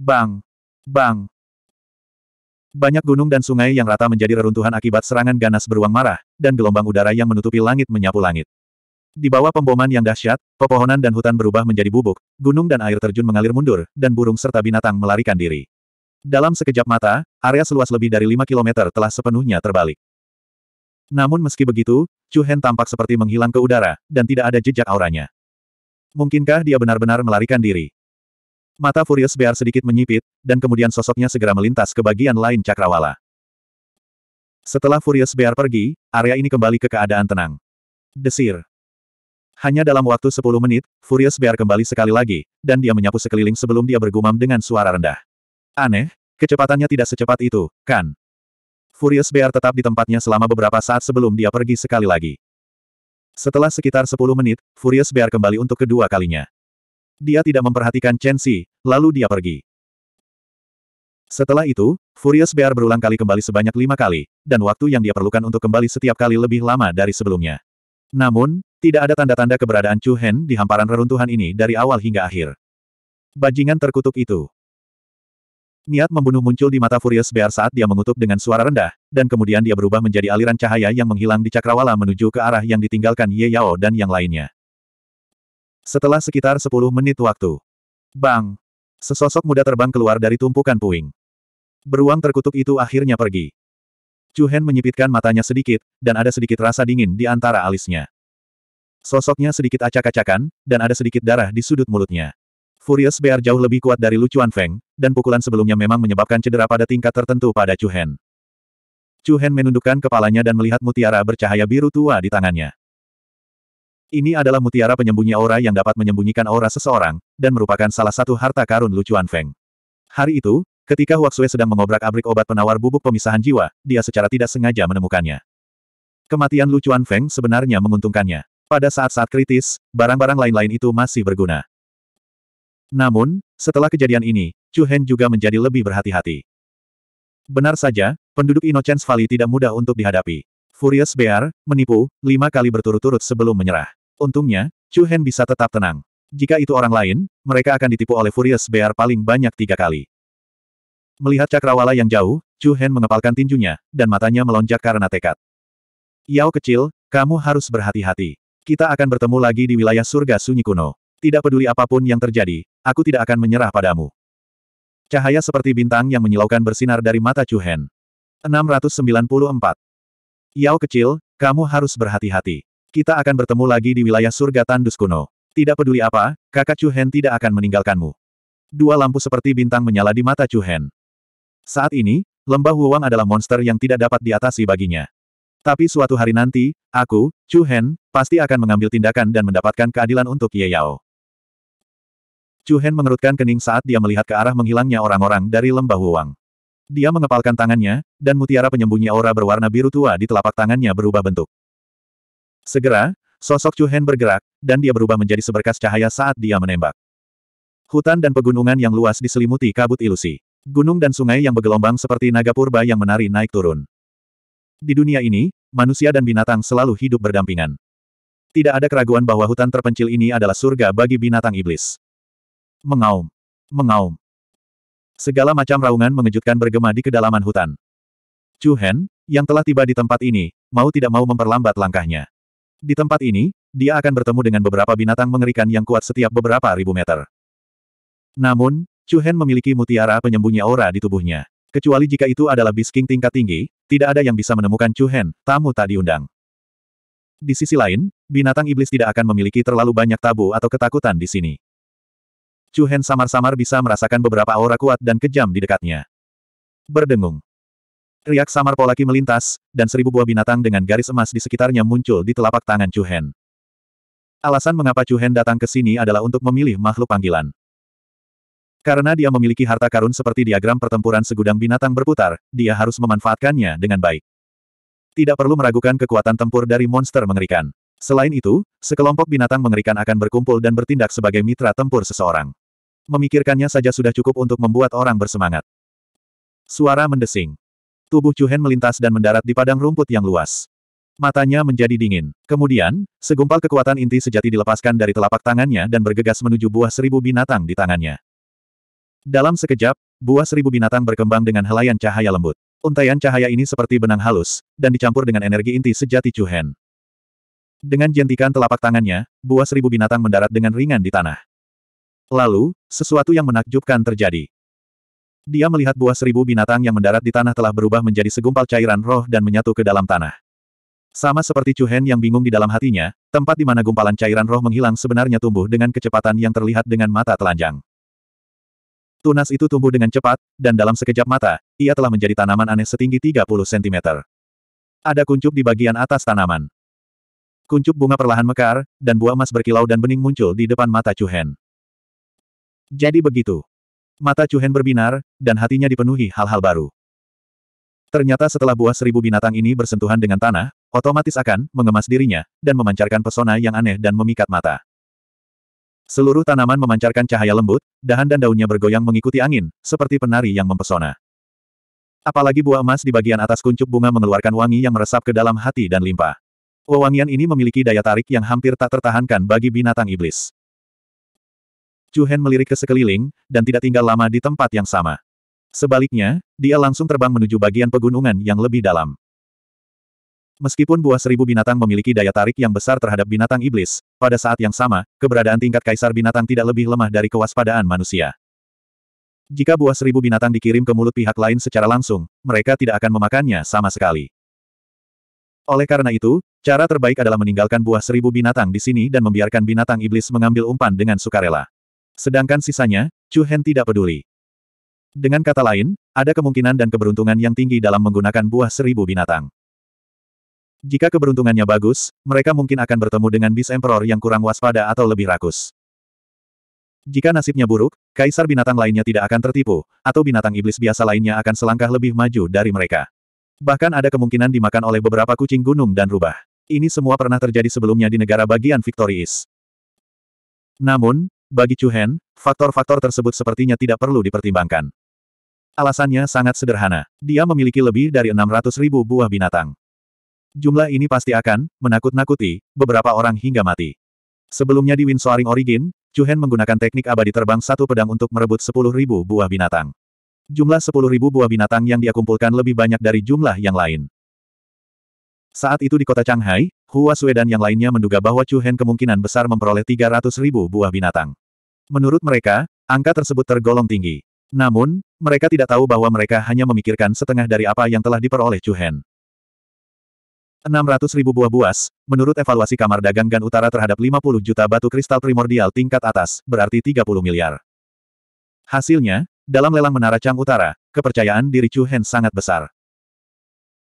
Bang! Bang! Banyak gunung dan sungai yang rata menjadi reruntuhan akibat serangan ganas beruang marah, dan gelombang udara yang menutupi langit menyapu langit. Di bawah pemboman yang dahsyat, pepohonan dan hutan berubah menjadi bubuk, gunung dan air terjun mengalir mundur, dan burung serta binatang melarikan diri. Dalam sekejap mata, area seluas lebih dari 5 km telah sepenuhnya terbalik. Namun meski begitu, Chu Hen tampak seperti menghilang ke udara, dan tidak ada jejak auranya. Mungkinkah dia benar-benar melarikan diri? Mata Furious Bear sedikit menyipit, dan kemudian sosoknya segera melintas ke bagian lain cakrawala. Setelah Furious Bear pergi, area ini kembali ke keadaan tenang. Desir. Hanya dalam waktu 10 menit, Furious Bear kembali sekali lagi, dan dia menyapu sekeliling sebelum dia bergumam dengan suara rendah. Aneh, kecepatannya tidak secepat itu, kan? Furious Bear tetap di tempatnya selama beberapa saat sebelum dia pergi sekali lagi. Setelah sekitar 10 menit, Furious Bear kembali untuk kedua kalinya. Dia tidak memperhatikan Chen Xi, lalu dia pergi. Setelah itu, Furious Bear berulang kali kembali sebanyak lima kali, dan waktu yang dia perlukan untuk kembali setiap kali lebih lama dari sebelumnya. Namun, tidak ada tanda-tanda keberadaan Chu Hen di hamparan reruntuhan ini dari awal hingga akhir. Bajingan terkutuk itu. Niat membunuh muncul di mata Furious Bear saat dia mengutuk dengan suara rendah, dan kemudian dia berubah menjadi aliran cahaya yang menghilang di cakrawala menuju ke arah yang ditinggalkan Ye Yao dan yang lainnya. Setelah sekitar 10 menit waktu, bang, sesosok muda terbang keluar dari tumpukan puing. Beruang terkutuk itu akhirnya pergi. Chu Hen menyipitkan matanya sedikit, dan ada sedikit rasa dingin di antara alisnya. Sosoknya sedikit acak-acakan, dan ada sedikit darah di sudut mulutnya. Furious Bear jauh lebih kuat dari Lucuan Feng, dan pukulan sebelumnya memang menyebabkan cedera pada tingkat tertentu pada Chu Hen. Chu Hen menundukkan kepalanya dan melihat mutiara bercahaya biru tua di tangannya. Ini adalah mutiara penyembunyi aura yang dapat menyembunyikan aura seseorang, dan merupakan salah satu harta karun Lucuan Feng. Hari itu, ketika Huaxue sedang mengobrak-abrik obat penawar bubuk pemisahan jiwa, dia secara tidak sengaja menemukannya. Kematian Lucuan Feng sebenarnya menguntungkannya. Pada saat-saat kritis, barang-barang lain-lain itu masih berguna. Namun, setelah kejadian ini, Chu Hen juga menjadi lebih berhati-hati. Benar saja, penduduk Innocence Valley tidak mudah untuk dihadapi. Furious Bear, menipu, lima kali berturut-turut sebelum menyerah. Untungnya, Chu Hen bisa tetap tenang. Jika itu orang lain, mereka akan ditipu oleh Furious Bear paling banyak tiga kali. Melihat cakrawala yang jauh, Chu Hen mengepalkan tinjunya, dan matanya melonjak karena tekad. Yao kecil, kamu harus berhati-hati. Kita akan bertemu lagi di wilayah surga sunyi kuno. Tidak peduli apapun yang terjadi, aku tidak akan menyerah padamu. Cahaya seperti bintang yang menyilaukan bersinar dari mata Chu Hen. 694. Yao kecil, kamu harus berhati-hati. Kita akan bertemu lagi di wilayah surga tandus kuno. Tidak peduli apa, kakak Chu Hen tidak akan meninggalkanmu. Dua lampu seperti bintang menyala di mata Chu Hen. Saat ini, lembah Huang adalah monster yang tidak dapat diatasi baginya. Tapi suatu hari nanti, aku, Chu Hen, pasti akan mengambil tindakan dan mendapatkan keadilan untuk Ye Yao. Chu Hen mengerutkan kening saat dia melihat ke arah menghilangnya orang-orang dari lembah Wuwang. Dia mengepalkan tangannya, dan mutiara penyembunyi aura berwarna biru tua di telapak tangannya berubah bentuk. Segera, sosok Chu Hen bergerak, dan dia berubah menjadi seberkas cahaya saat dia menembak. Hutan dan pegunungan yang luas diselimuti kabut ilusi. Gunung dan sungai yang bergelombang seperti naga purba yang menari naik turun. Di dunia ini, manusia dan binatang selalu hidup berdampingan. Tidak ada keraguan bahwa hutan terpencil ini adalah surga bagi binatang iblis. Mengaum. Mengaum. Segala macam raungan mengejutkan bergema di kedalaman hutan. Chu Hen, yang telah tiba di tempat ini, mau tidak mau memperlambat langkahnya. Di tempat ini, dia akan bertemu dengan beberapa binatang mengerikan yang kuat setiap beberapa ribu meter. Namun, Chu Hen memiliki mutiara penyembunyi aura di tubuhnya. Kecuali jika itu adalah bisking tingkat tinggi, tidak ada yang bisa menemukan Chu Hen, tamu tak diundang. Di sisi lain, binatang iblis tidak akan memiliki terlalu banyak tabu atau ketakutan di sini. Chu Hen samar-samar bisa merasakan beberapa aura kuat dan kejam di dekatnya. Berdengung. Riak samar polaki melintas, dan seribu buah binatang dengan garis emas di sekitarnya muncul di telapak tangan Chu Hen. Alasan mengapa Chu Hen datang ke sini adalah untuk memilih makhluk panggilan. Karena dia memiliki harta karun seperti diagram pertempuran segudang binatang berputar, dia harus memanfaatkannya dengan baik. Tidak perlu meragukan kekuatan tempur dari monster mengerikan. Selain itu, sekelompok binatang mengerikan akan berkumpul dan bertindak sebagai mitra tempur seseorang. Memikirkannya saja sudah cukup untuk membuat orang bersemangat. Suara mendesing. Tubuh Chuhen melintas dan mendarat di padang rumput yang luas. Matanya menjadi dingin. Kemudian, segumpal kekuatan inti sejati dilepaskan dari telapak tangannya dan bergegas menuju buah seribu binatang di tangannya. Dalam sekejap, buah seribu binatang berkembang dengan helaian cahaya lembut. Untaian cahaya ini seperti benang halus, dan dicampur dengan energi inti sejati Chuhen. Dengan jentikan telapak tangannya, buah seribu binatang mendarat dengan ringan di tanah. Lalu, sesuatu yang menakjubkan terjadi. Dia melihat buah seribu binatang yang mendarat di tanah telah berubah menjadi segumpal cairan roh dan menyatu ke dalam tanah. Sama seperti Cuhen yang bingung di dalam hatinya, tempat di mana gumpalan cairan roh menghilang sebenarnya tumbuh dengan kecepatan yang terlihat dengan mata telanjang. Tunas itu tumbuh dengan cepat, dan dalam sekejap mata, ia telah menjadi tanaman aneh setinggi 30 cm. Ada kuncup di bagian atas tanaman. Kuncup bunga perlahan mekar, dan buah emas berkilau dan bening muncul di depan mata Cuhen. Jadi begitu. Mata Cuhen berbinar, dan hatinya dipenuhi hal-hal baru. Ternyata setelah buah seribu binatang ini bersentuhan dengan tanah, otomatis akan mengemas dirinya, dan memancarkan pesona yang aneh dan memikat mata. Seluruh tanaman memancarkan cahaya lembut, dahan dan daunnya bergoyang mengikuti angin, seperti penari yang mempesona. Apalagi buah emas di bagian atas kuncup bunga mengeluarkan wangi yang meresap ke dalam hati dan limpa. Wewangian ini memiliki daya tarik yang hampir tak tertahankan bagi binatang iblis. Chu Hen melirik ke sekeliling, dan tidak tinggal lama di tempat yang sama. Sebaliknya, dia langsung terbang menuju bagian pegunungan yang lebih dalam. Meskipun buah seribu binatang memiliki daya tarik yang besar terhadap binatang iblis, pada saat yang sama, keberadaan tingkat kaisar binatang tidak lebih lemah dari kewaspadaan manusia. Jika buah seribu binatang dikirim ke mulut pihak lain secara langsung, mereka tidak akan memakannya sama sekali. Oleh karena itu, cara terbaik adalah meninggalkan buah seribu binatang di sini dan membiarkan binatang iblis mengambil umpan dengan sukarela. Sedangkan sisanya, Chu Hen tidak peduli. Dengan kata lain, ada kemungkinan dan keberuntungan yang tinggi dalam menggunakan buah seribu binatang. Jika keberuntungannya bagus, mereka mungkin akan bertemu dengan bis Emperor yang kurang waspada atau lebih rakus. Jika nasibnya buruk, kaisar binatang lainnya tidak akan tertipu, atau binatang iblis biasa lainnya akan selangkah lebih maju dari mereka. Bahkan ada kemungkinan dimakan oleh beberapa kucing gunung dan rubah. Ini semua pernah terjadi sebelumnya di negara bagian Victorious. Namun, bagi Chu Hen, faktor-faktor tersebut sepertinya tidak perlu dipertimbangkan. Alasannya sangat sederhana. Dia memiliki lebih dari 600 ribu buah binatang. Jumlah ini pasti akan menakut-nakuti beberapa orang hingga mati. Sebelumnya di Windsoaring Origin, Chu Hen menggunakan teknik abadi terbang satu pedang untuk merebut ribu buah binatang. Jumlah 10.000 buah binatang yang dia kumpulkan lebih banyak dari jumlah yang lain. Saat itu di kota Shanghai, Hua Sui dan yang lainnya menduga bahwa Chu Hen kemungkinan besar memperoleh 300.000 buah binatang. Menurut mereka, angka tersebut tergolong tinggi. Namun, mereka tidak tahu bahwa mereka hanya memikirkan setengah dari apa yang telah diperoleh Chu Hen. 600 buah buas, menurut evaluasi kamar dagang Gan Utara terhadap 50 juta batu kristal primordial tingkat atas, berarti 30 miliar. Hasilnya, dalam lelang menara Chang Utara, kepercayaan diri Chu Hen sangat besar.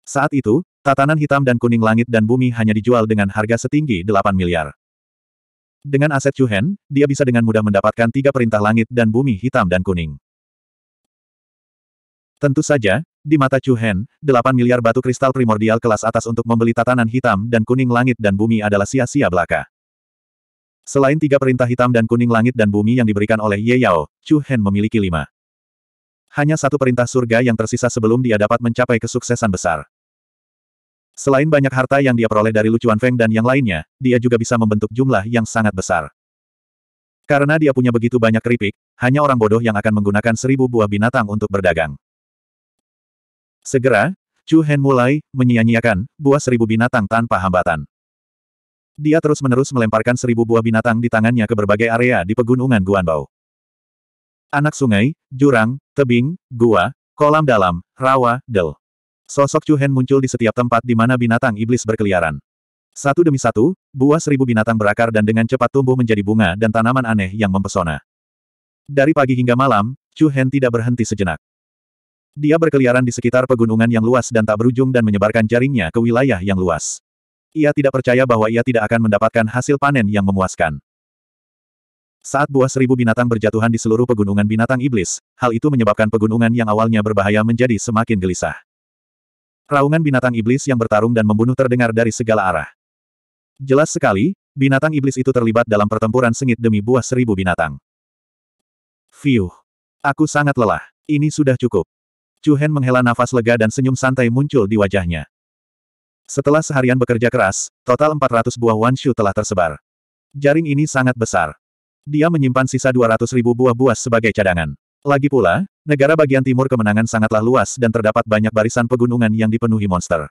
Saat itu, tatanan hitam dan kuning langit dan bumi hanya dijual dengan harga setinggi 8 miliar. Dengan aset Chu Hen, dia bisa dengan mudah mendapatkan tiga perintah langit dan bumi hitam dan kuning. Tentu saja, di mata Chu Hen, 8 miliar batu kristal primordial kelas atas untuk membeli tatanan hitam dan kuning langit dan bumi adalah sia-sia belaka. Selain tiga perintah hitam dan kuning langit dan bumi yang diberikan oleh Ye Yao, Chu Hen memiliki lima. Hanya satu perintah surga yang tersisa sebelum dia dapat mencapai kesuksesan besar. Selain banyak harta yang dia peroleh dari Lucuan Feng dan yang lainnya, dia juga bisa membentuk jumlah yang sangat besar. Karena dia punya begitu banyak keripik, hanya orang bodoh yang akan menggunakan seribu buah binatang untuk berdagang. Segera, Chu Hen mulai menyia-nyiakan buah seribu binatang tanpa hambatan. Dia terus-menerus melemparkan seribu buah binatang di tangannya ke berbagai area di pegunungan Guanbao anak sungai, jurang, tebing, gua, kolam dalam, rawa, del. Sosok Chu Hen muncul di setiap tempat di mana binatang iblis berkeliaran. Satu demi satu, buah seribu binatang berakar dan dengan cepat tumbuh menjadi bunga dan tanaman aneh yang mempesona. Dari pagi hingga malam, Chu Hen tidak berhenti sejenak. Dia berkeliaran di sekitar pegunungan yang luas dan tak berujung dan menyebarkan jaringnya ke wilayah yang luas. Ia tidak percaya bahwa ia tidak akan mendapatkan hasil panen yang memuaskan. Saat buah seribu binatang berjatuhan di seluruh pegunungan binatang iblis, hal itu menyebabkan pegunungan yang awalnya berbahaya menjadi semakin gelisah. Raungan binatang iblis yang bertarung dan membunuh terdengar dari segala arah. Jelas sekali, binatang iblis itu terlibat dalam pertempuran sengit demi buah seribu binatang. Fiuh. Aku sangat lelah. Ini sudah cukup. Chu menghela nafas lega dan senyum santai muncul di wajahnya. Setelah seharian bekerja keras, total 400 buah wanshu telah tersebar. Jaring ini sangat besar. Dia menyimpan sisa 200 ribu buah buas sebagai cadangan. Lagi pula, negara bagian timur kemenangan sangatlah luas dan terdapat banyak barisan pegunungan yang dipenuhi monster.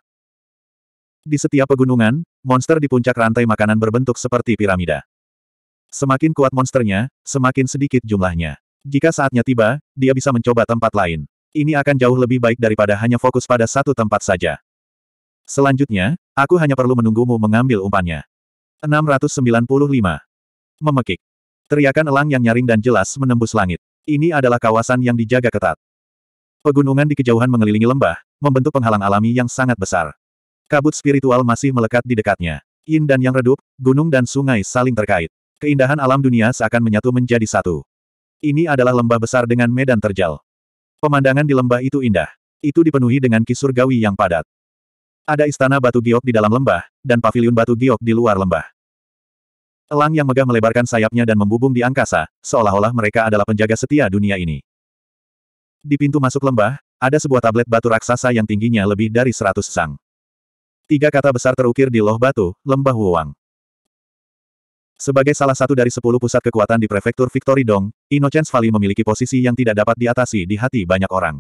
Di setiap pegunungan, monster di puncak rantai makanan berbentuk seperti piramida. Semakin kuat monsternya, semakin sedikit jumlahnya. Jika saatnya tiba, dia bisa mencoba tempat lain. Ini akan jauh lebih baik daripada hanya fokus pada satu tempat saja. Selanjutnya, aku hanya perlu menunggumu mengambil umpannya. 695. Memekik. Teriakan elang yang nyaring dan jelas menembus langit. Ini adalah kawasan yang dijaga ketat. Pegunungan di kejauhan mengelilingi lembah, membentuk penghalang alami yang sangat besar. Kabut spiritual masih melekat di dekatnya. Yin dan yang redup, gunung dan sungai saling terkait. Keindahan alam dunia seakan menyatu menjadi satu. Ini adalah lembah besar dengan medan terjal. Pemandangan di lembah itu indah. Itu dipenuhi dengan kisur gawi yang padat. Ada istana batu giok di dalam lembah, dan paviliun batu giok di luar lembah. Elang yang megah melebarkan sayapnya dan membubung di angkasa, seolah-olah mereka adalah penjaga setia dunia ini. Di pintu masuk lembah, ada sebuah tablet batu raksasa yang tingginya lebih dari seratus sang. Tiga kata besar terukir di loh batu, lembah Wuwang. Sebagai salah satu dari sepuluh pusat kekuatan di prefektur Victory Dong, Innocence Valley memiliki posisi yang tidak dapat diatasi di hati banyak orang.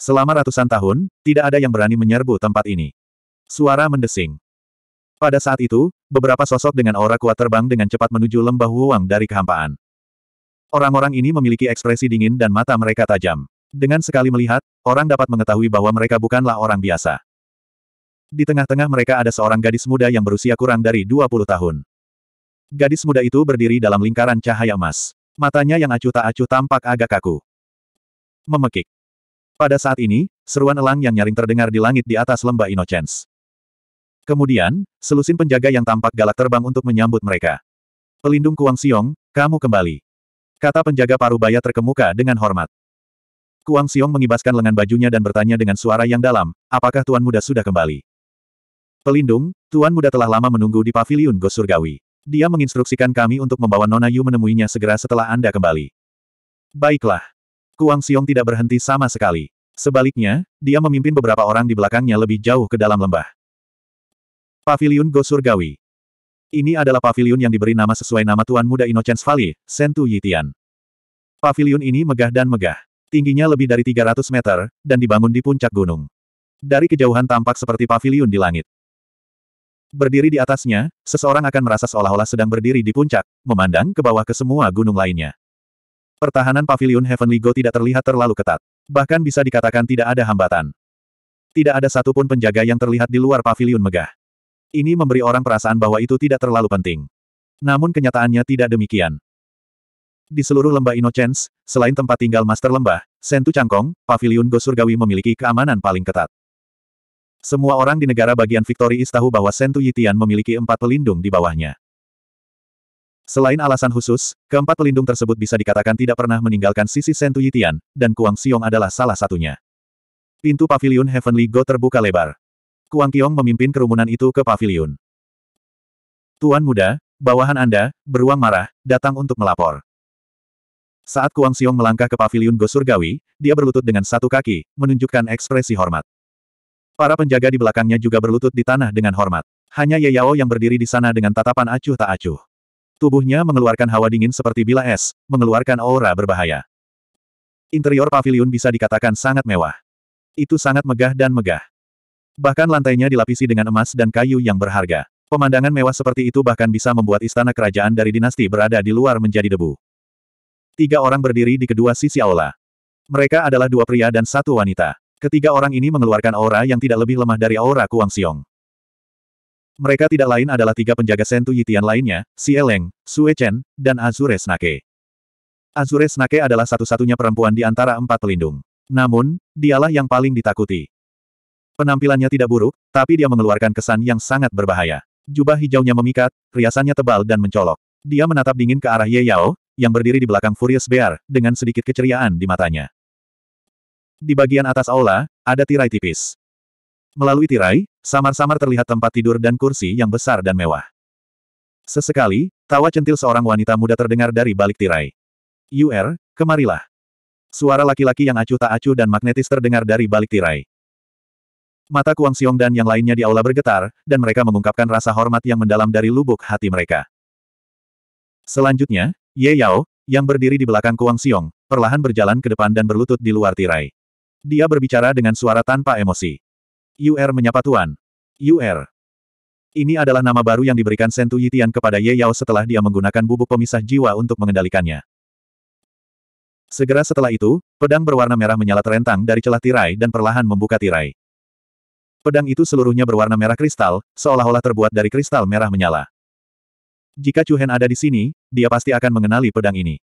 Selama ratusan tahun, tidak ada yang berani menyerbu tempat ini. Suara mendesing. Pada saat itu, beberapa sosok dengan aura kuat terbang dengan cepat menuju lembah Huang dari kehampaan. Orang-orang ini memiliki ekspresi dingin dan mata mereka tajam. Dengan sekali melihat, orang dapat mengetahui bahwa mereka bukanlah orang biasa. Di tengah-tengah mereka ada seorang gadis muda yang berusia kurang dari 20 tahun. Gadis muda itu berdiri dalam lingkaran cahaya emas. Matanya yang acuh tak acuh tampak agak kaku. Memekik. Pada saat ini, seruan elang yang nyaring terdengar di langit di atas lembah Innocence. Kemudian, selusin penjaga yang tampak galak terbang untuk menyambut mereka. Pelindung Kuang Siong, kamu kembali. Kata penjaga parubaya terkemuka dengan hormat. Kuang Siong mengibaskan lengan bajunya dan bertanya dengan suara yang dalam, apakah Tuan Muda sudah kembali? Pelindung, Tuan Muda telah lama menunggu di paviliun Gosurgawi. Dia menginstruksikan kami untuk membawa Nona Yu menemuinya segera setelah Anda kembali. Baiklah. Kuang Siong tidak berhenti sama sekali. Sebaliknya, dia memimpin beberapa orang di belakangnya lebih jauh ke dalam lembah. Pavilion Go Surgawi. Ini adalah pavilion yang diberi nama sesuai nama Tuan Muda Innocence Valley, Sentu Yitian. Pavilion ini megah dan megah. Tingginya lebih dari 300 meter, dan dibangun di puncak gunung. Dari kejauhan tampak seperti pavilion di langit. Berdiri di atasnya, seseorang akan merasa seolah-olah sedang berdiri di puncak, memandang ke bawah ke semua gunung lainnya. Pertahanan pavilion Heavenly Go tidak terlihat terlalu ketat. Bahkan bisa dikatakan tidak ada hambatan. Tidak ada satupun penjaga yang terlihat di luar pavilion megah. Ini memberi orang perasaan bahwa itu tidak terlalu penting. Namun kenyataannya tidak demikian. Di seluruh lembah Innocence, selain tempat tinggal Master Lembah, Sentu Cangkong, Paviliun Go Surgawi memiliki keamanan paling ketat. Semua orang di negara bagian Victoria tahu bahwa Sentu Yitian memiliki empat pelindung di bawahnya. Selain alasan khusus, keempat pelindung tersebut bisa dikatakan tidak pernah meninggalkan sisi Sentu Yitian, dan Kuang Siong adalah salah satunya. Pintu Paviliun Heavenly Go terbuka lebar. Kuang Kiong memimpin kerumunan itu ke pavilion. Tuan muda, bawahan Anda, beruang marah, datang untuk melapor. Saat Kuang Siong melangkah ke pavilion Gosurgawi, dia berlutut dengan satu kaki, menunjukkan ekspresi hormat. Para penjaga di belakangnya juga berlutut di tanah dengan hormat. Hanya Ye Yao yang berdiri di sana dengan tatapan acuh tak acuh. Tubuhnya mengeluarkan hawa dingin seperti bila es, mengeluarkan aura berbahaya. Interior pavilion bisa dikatakan sangat mewah. Itu sangat megah dan megah. Bahkan lantainya dilapisi dengan emas dan kayu yang berharga. Pemandangan mewah seperti itu bahkan bisa membuat istana kerajaan dari dinasti berada di luar menjadi debu. Tiga orang berdiri di kedua sisi aula. Mereka adalah dua pria dan satu wanita. Ketiga orang ini mengeluarkan aura yang tidak lebih lemah dari aura Kuang Xiong. Mereka tidak lain adalah tiga penjaga Sentu Yitian lainnya, Si Eleng, Sue Chen, dan Azure Snake. Azure Snake adalah satu-satunya perempuan di antara empat pelindung. Namun, dialah yang paling ditakuti. Penampilannya tidak buruk, tapi dia mengeluarkan kesan yang sangat berbahaya. Jubah hijaunya memikat, riasannya tebal dan mencolok. Dia menatap dingin ke arah Ye Yao, yang berdiri di belakang Furious Bear, dengan sedikit keceriaan di matanya. Di bagian atas aula, ada tirai tipis. Melalui tirai, samar-samar terlihat tempat tidur dan kursi yang besar dan mewah. Sesekali, tawa centil seorang wanita muda terdengar dari balik tirai. Yu'er, kemarilah. Suara laki-laki yang acuh tak acuh dan magnetis terdengar dari balik tirai. Mata Kuang Xiong dan yang lainnya di aula bergetar, dan mereka mengungkapkan rasa hormat yang mendalam dari lubuk hati mereka. Selanjutnya, Ye Yao, yang berdiri di belakang Kuang Xiong, perlahan berjalan ke depan dan berlutut di luar tirai. Dia berbicara dengan suara tanpa emosi. Yu'er menyapa Tuan. Yu'er. Ini adalah nama baru yang diberikan Sentu Yitian kepada Ye Yao setelah dia menggunakan bubuk pemisah jiwa untuk mengendalikannya. Segera setelah itu, pedang berwarna merah menyala terentang dari celah tirai dan perlahan membuka tirai. Pedang itu seluruhnya berwarna merah kristal, seolah-olah terbuat dari kristal merah menyala. Jika Chu Hen ada di sini, dia pasti akan mengenali pedang ini.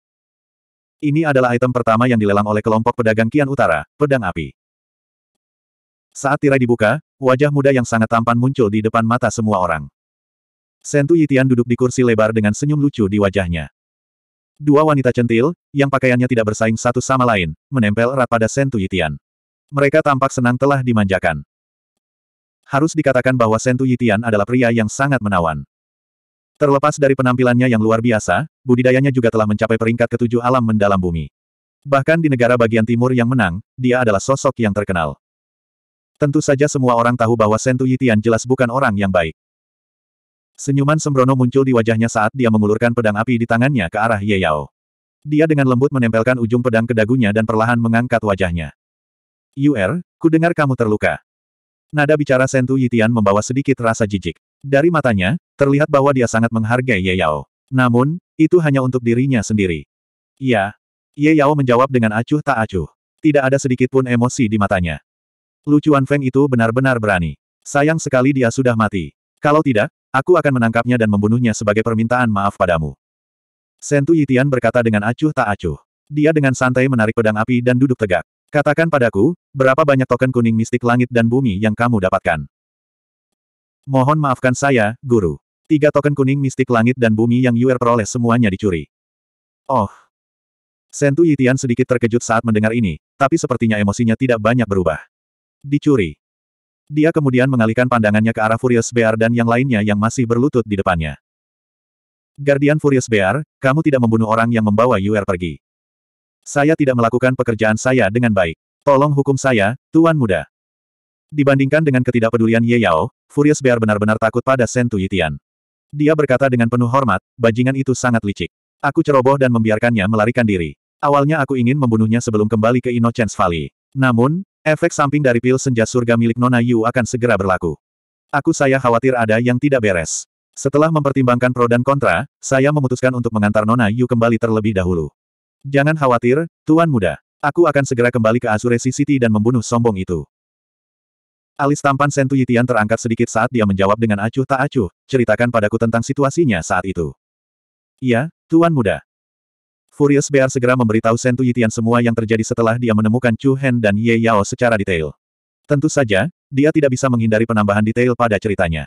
Ini adalah item pertama yang dilelang oleh kelompok pedagang Kian Utara, pedang api. Saat tirai dibuka, wajah muda yang sangat tampan muncul di depan mata semua orang. Sentu Yitian duduk di kursi lebar dengan senyum lucu di wajahnya. Dua wanita centil, yang pakaiannya tidak bersaing satu sama lain, menempel erat pada Sentu Yitian. Mereka tampak senang telah dimanjakan harus dikatakan bahwa Sentu Yitian adalah pria yang sangat menawan. Terlepas dari penampilannya yang luar biasa, budidayanya juga telah mencapai peringkat ketujuh alam mendalam bumi. Bahkan di negara bagian timur yang menang, dia adalah sosok yang terkenal. Tentu saja semua orang tahu bahwa Sentu Yitian jelas bukan orang yang baik. Senyuman sembrono muncul di wajahnya saat dia mengulurkan pedang api di tangannya ke arah Ye Yao. Dia dengan lembut menempelkan ujung pedang ke dagunya dan perlahan mengangkat wajahnya. Yuer, ku dengar kamu terluka. Nada bicara Sentu Yitian membawa sedikit rasa jijik. Dari matanya, terlihat bahwa dia sangat menghargai Ye Yao. Namun, itu hanya untuk dirinya sendiri. Ya. Ye Yao menjawab dengan acuh tak acuh. Tidak ada sedikit pun emosi di matanya. Lucuan Feng itu benar-benar berani. Sayang sekali dia sudah mati. Kalau tidak, aku akan menangkapnya dan membunuhnya sebagai permintaan maaf padamu. Sentu Yitian berkata dengan acuh tak acuh. Dia dengan santai menarik pedang api dan duduk tegak. Katakan padaku, berapa banyak token kuning mistik langit dan bumi yang kamu dapatkan? Mohon maafkan saya, guru. Tiga token kuning mistik langit dan bumi yang UR peroleh semuanya dicuri. Oh. Sentu Yitian sedikit terkejut saat mendengar ini, tapi sepertinya emosinya tidak banyak berubah. Dicuri. Dia kemudian mengalihkan pandangannya ke arah Furious Bear dan yang lainnya yang masih berlutut di depannya. Guardian Furious Bear, kamu tidak membunuh orang yang membawa UR pergi. Saya tidak melakukan pekerjaan saya dengan baik. Tolong hukum saya, Tuan Muda. Dibandingkan dengan ketidakpedulian Ye Yao, Furious Bear benar-benar takut pada Sen Tuitian. Dia berkata dengan penuh hormat, bajingan itu sangat licik. Aku ceroboh dan membiarkannya melarikan diri. Awalnya aku ingin membunuhnya sebelum kembali ke Innocence Valley. Namun, efek samping dari pil senja surga milik Nona Yu akan segera berlaku. Aku saya khawatir ada yang tidak beres. Setelah mempertimbangkan pro dan kontra, saya memutuskan untuk mengantar Nona Yu kembali terlebih dahulu. Jangan khawatir, Tuan Muda. Aku akan segera kembali ke Azure City dan membunuh sombong itu. Alis tampan Sentu Yitian terangkat sedikit saat dia menjawab dengan acuh tak acuh, ceritakan padaku tentang situasinya saat itu. Iya, Tuan Muda. Furious Bear segera memberitahu Sentu Yitian semua yang terjadi setelah dia menemukan Chu Hen dan Ye Yao secara detail. Tentu saja, dia tidak bisa menghindari penambahan detail pada ceritanya.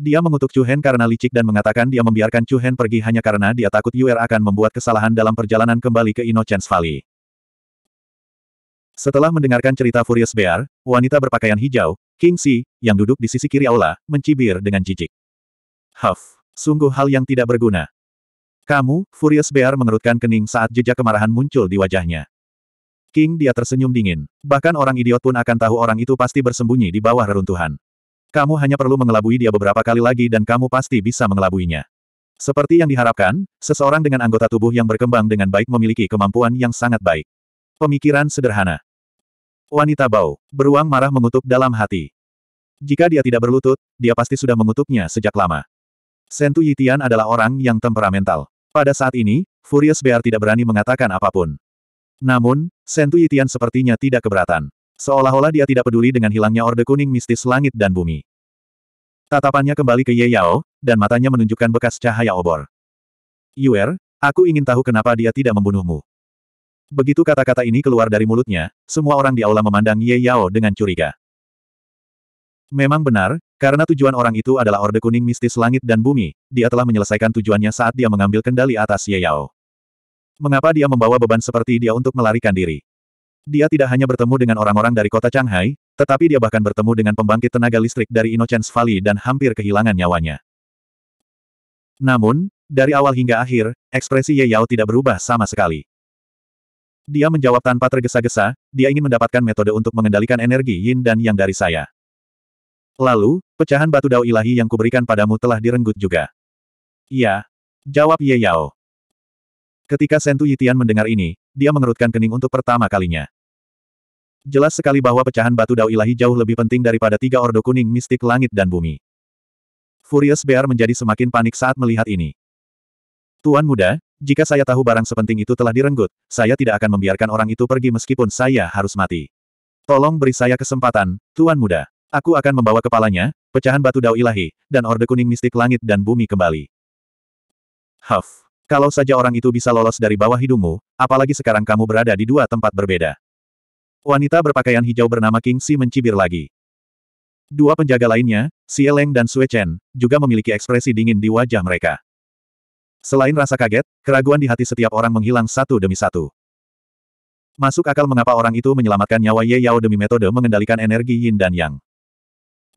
Dia mengutuk Chu Hen karena licik dan mengatakan dia membiarkan Chu Hen pergi hanya karena dia takut Yuer akan membuat kesalahan dalam perjalanan kembali ke Innocence Valley. Setelah mendengarkan cerita Furious Bear, wanita berpakaian hijau, King Si, yang duduk di sisi kiri aula, mencibir dengan jijik. Huff, sungguh hal yang tidak berguna. Kamu, Furious Bear mengerutkan kening saat jejak kemarahan muncul di wajahnya. King dia tersenyum dingin. Bahkan orang idiot pun akan tahu orang itu pasti bersembunyi di bawah reruntuhan. Kamu hanya perlu mengelabui dia beberapa kali lagi dan kamu pasti bisa mengelabuinya. Seperti yang diharapkan, seseorang dengan anggota tubuh yang berkembang dengan baik memiliki kemampuan yang sangat baik. Pemikiran sederhana. Wanita bau, beruang marah mengutuk dalam hati. Jika dia tidak berlutut, dia pasti sudah mengutuknya sejak lama. Sentu Yitian adalah orang yang temperamental. Pada saat ini, Furious Bear tidak berani mengatakan apapun. Namun, Sentu Yitian sepertinya tidak keberatan. Seolah-olah dia tidak peduli dengan hilangnya Orde Kuning mistis langit dan bumi. Tatapannya kembali ke Ye Yao, dan matanya menunjukkan bekas cahaya obor. Yuer, aku ingin tahu kenapa dia tidak membunuhmu. Begitu kata-kata ini keluar dari mulutnya, semua orang di aula memandang Ye Yao dengan curiga. Memang benar, karena tujuan orang itu adalah Orde Kuning mistis langit dan bumi, dia telah menyelesaikan tujuannya saat dia mengambil kendali atas Ye Yao. Mengapa dia membawa beban seperti dia untuk melarikan diri? Dia tidak hanya bertemu dengan orang-orang dari kota Shanghai, tetapi dia bahkan bertemu dengan pembangkit tenaga listrik dari Innocence Valley dan hampir kehilangan nyawanya. Namun, dari awal hingga akhir, ekspresi Ye Yao tidak berubah sama sekali. Dia menjawab tanpa tergesa-gesa, dia ingin mendapatkan metode untuk mengendalikan energi yin dan yang dari saya. Lalu, pecahan batu dao ilahi yang kuberikan padamu telah direnggut juga. Iya. Jawab Ye Yao. Ketika Sentu Yitian mendengar ini, dia mengerutkan kening untuk pertama kalinya. Jelas sekali bahwa pecahan batu dao ilahi jauh lebih penting daripada tiga ordo kuning mistik langit dan bumi. Furious Bear menjadi semakin panik saat melihat ini. Tuan muda, jika saya tahu barang sepenting itu telah direnggut, saya tidak akan membiarkan orang itu pergi meskipun saya harus mati. Tolong beri saya kesempatan, Tuan muda. Aku akan membawa kepalanya, pecahan batu dao ilahi, dan orde kuning mistik langit dan bumi kembali. Huff. Kalau saja orang itu bisa lolos dari bawah hidungmu, apalagi sekarang kamu berada di dua tempat berbeda. Wanita berpakaian hijau bernama King Si mencibir lagi. Dua penjaga lainnya, Si Leng dan Sue Chen, juga memiliki ekspresi dingin di wajah mereka. Selain rasa kaget, keraguan di hati setiap orang menghilang satu demi satu. Masuk akal mengapa orang itu menyelamatkan nyawa Ye Yao demi metode mengendalikan energi Yin dan Yang.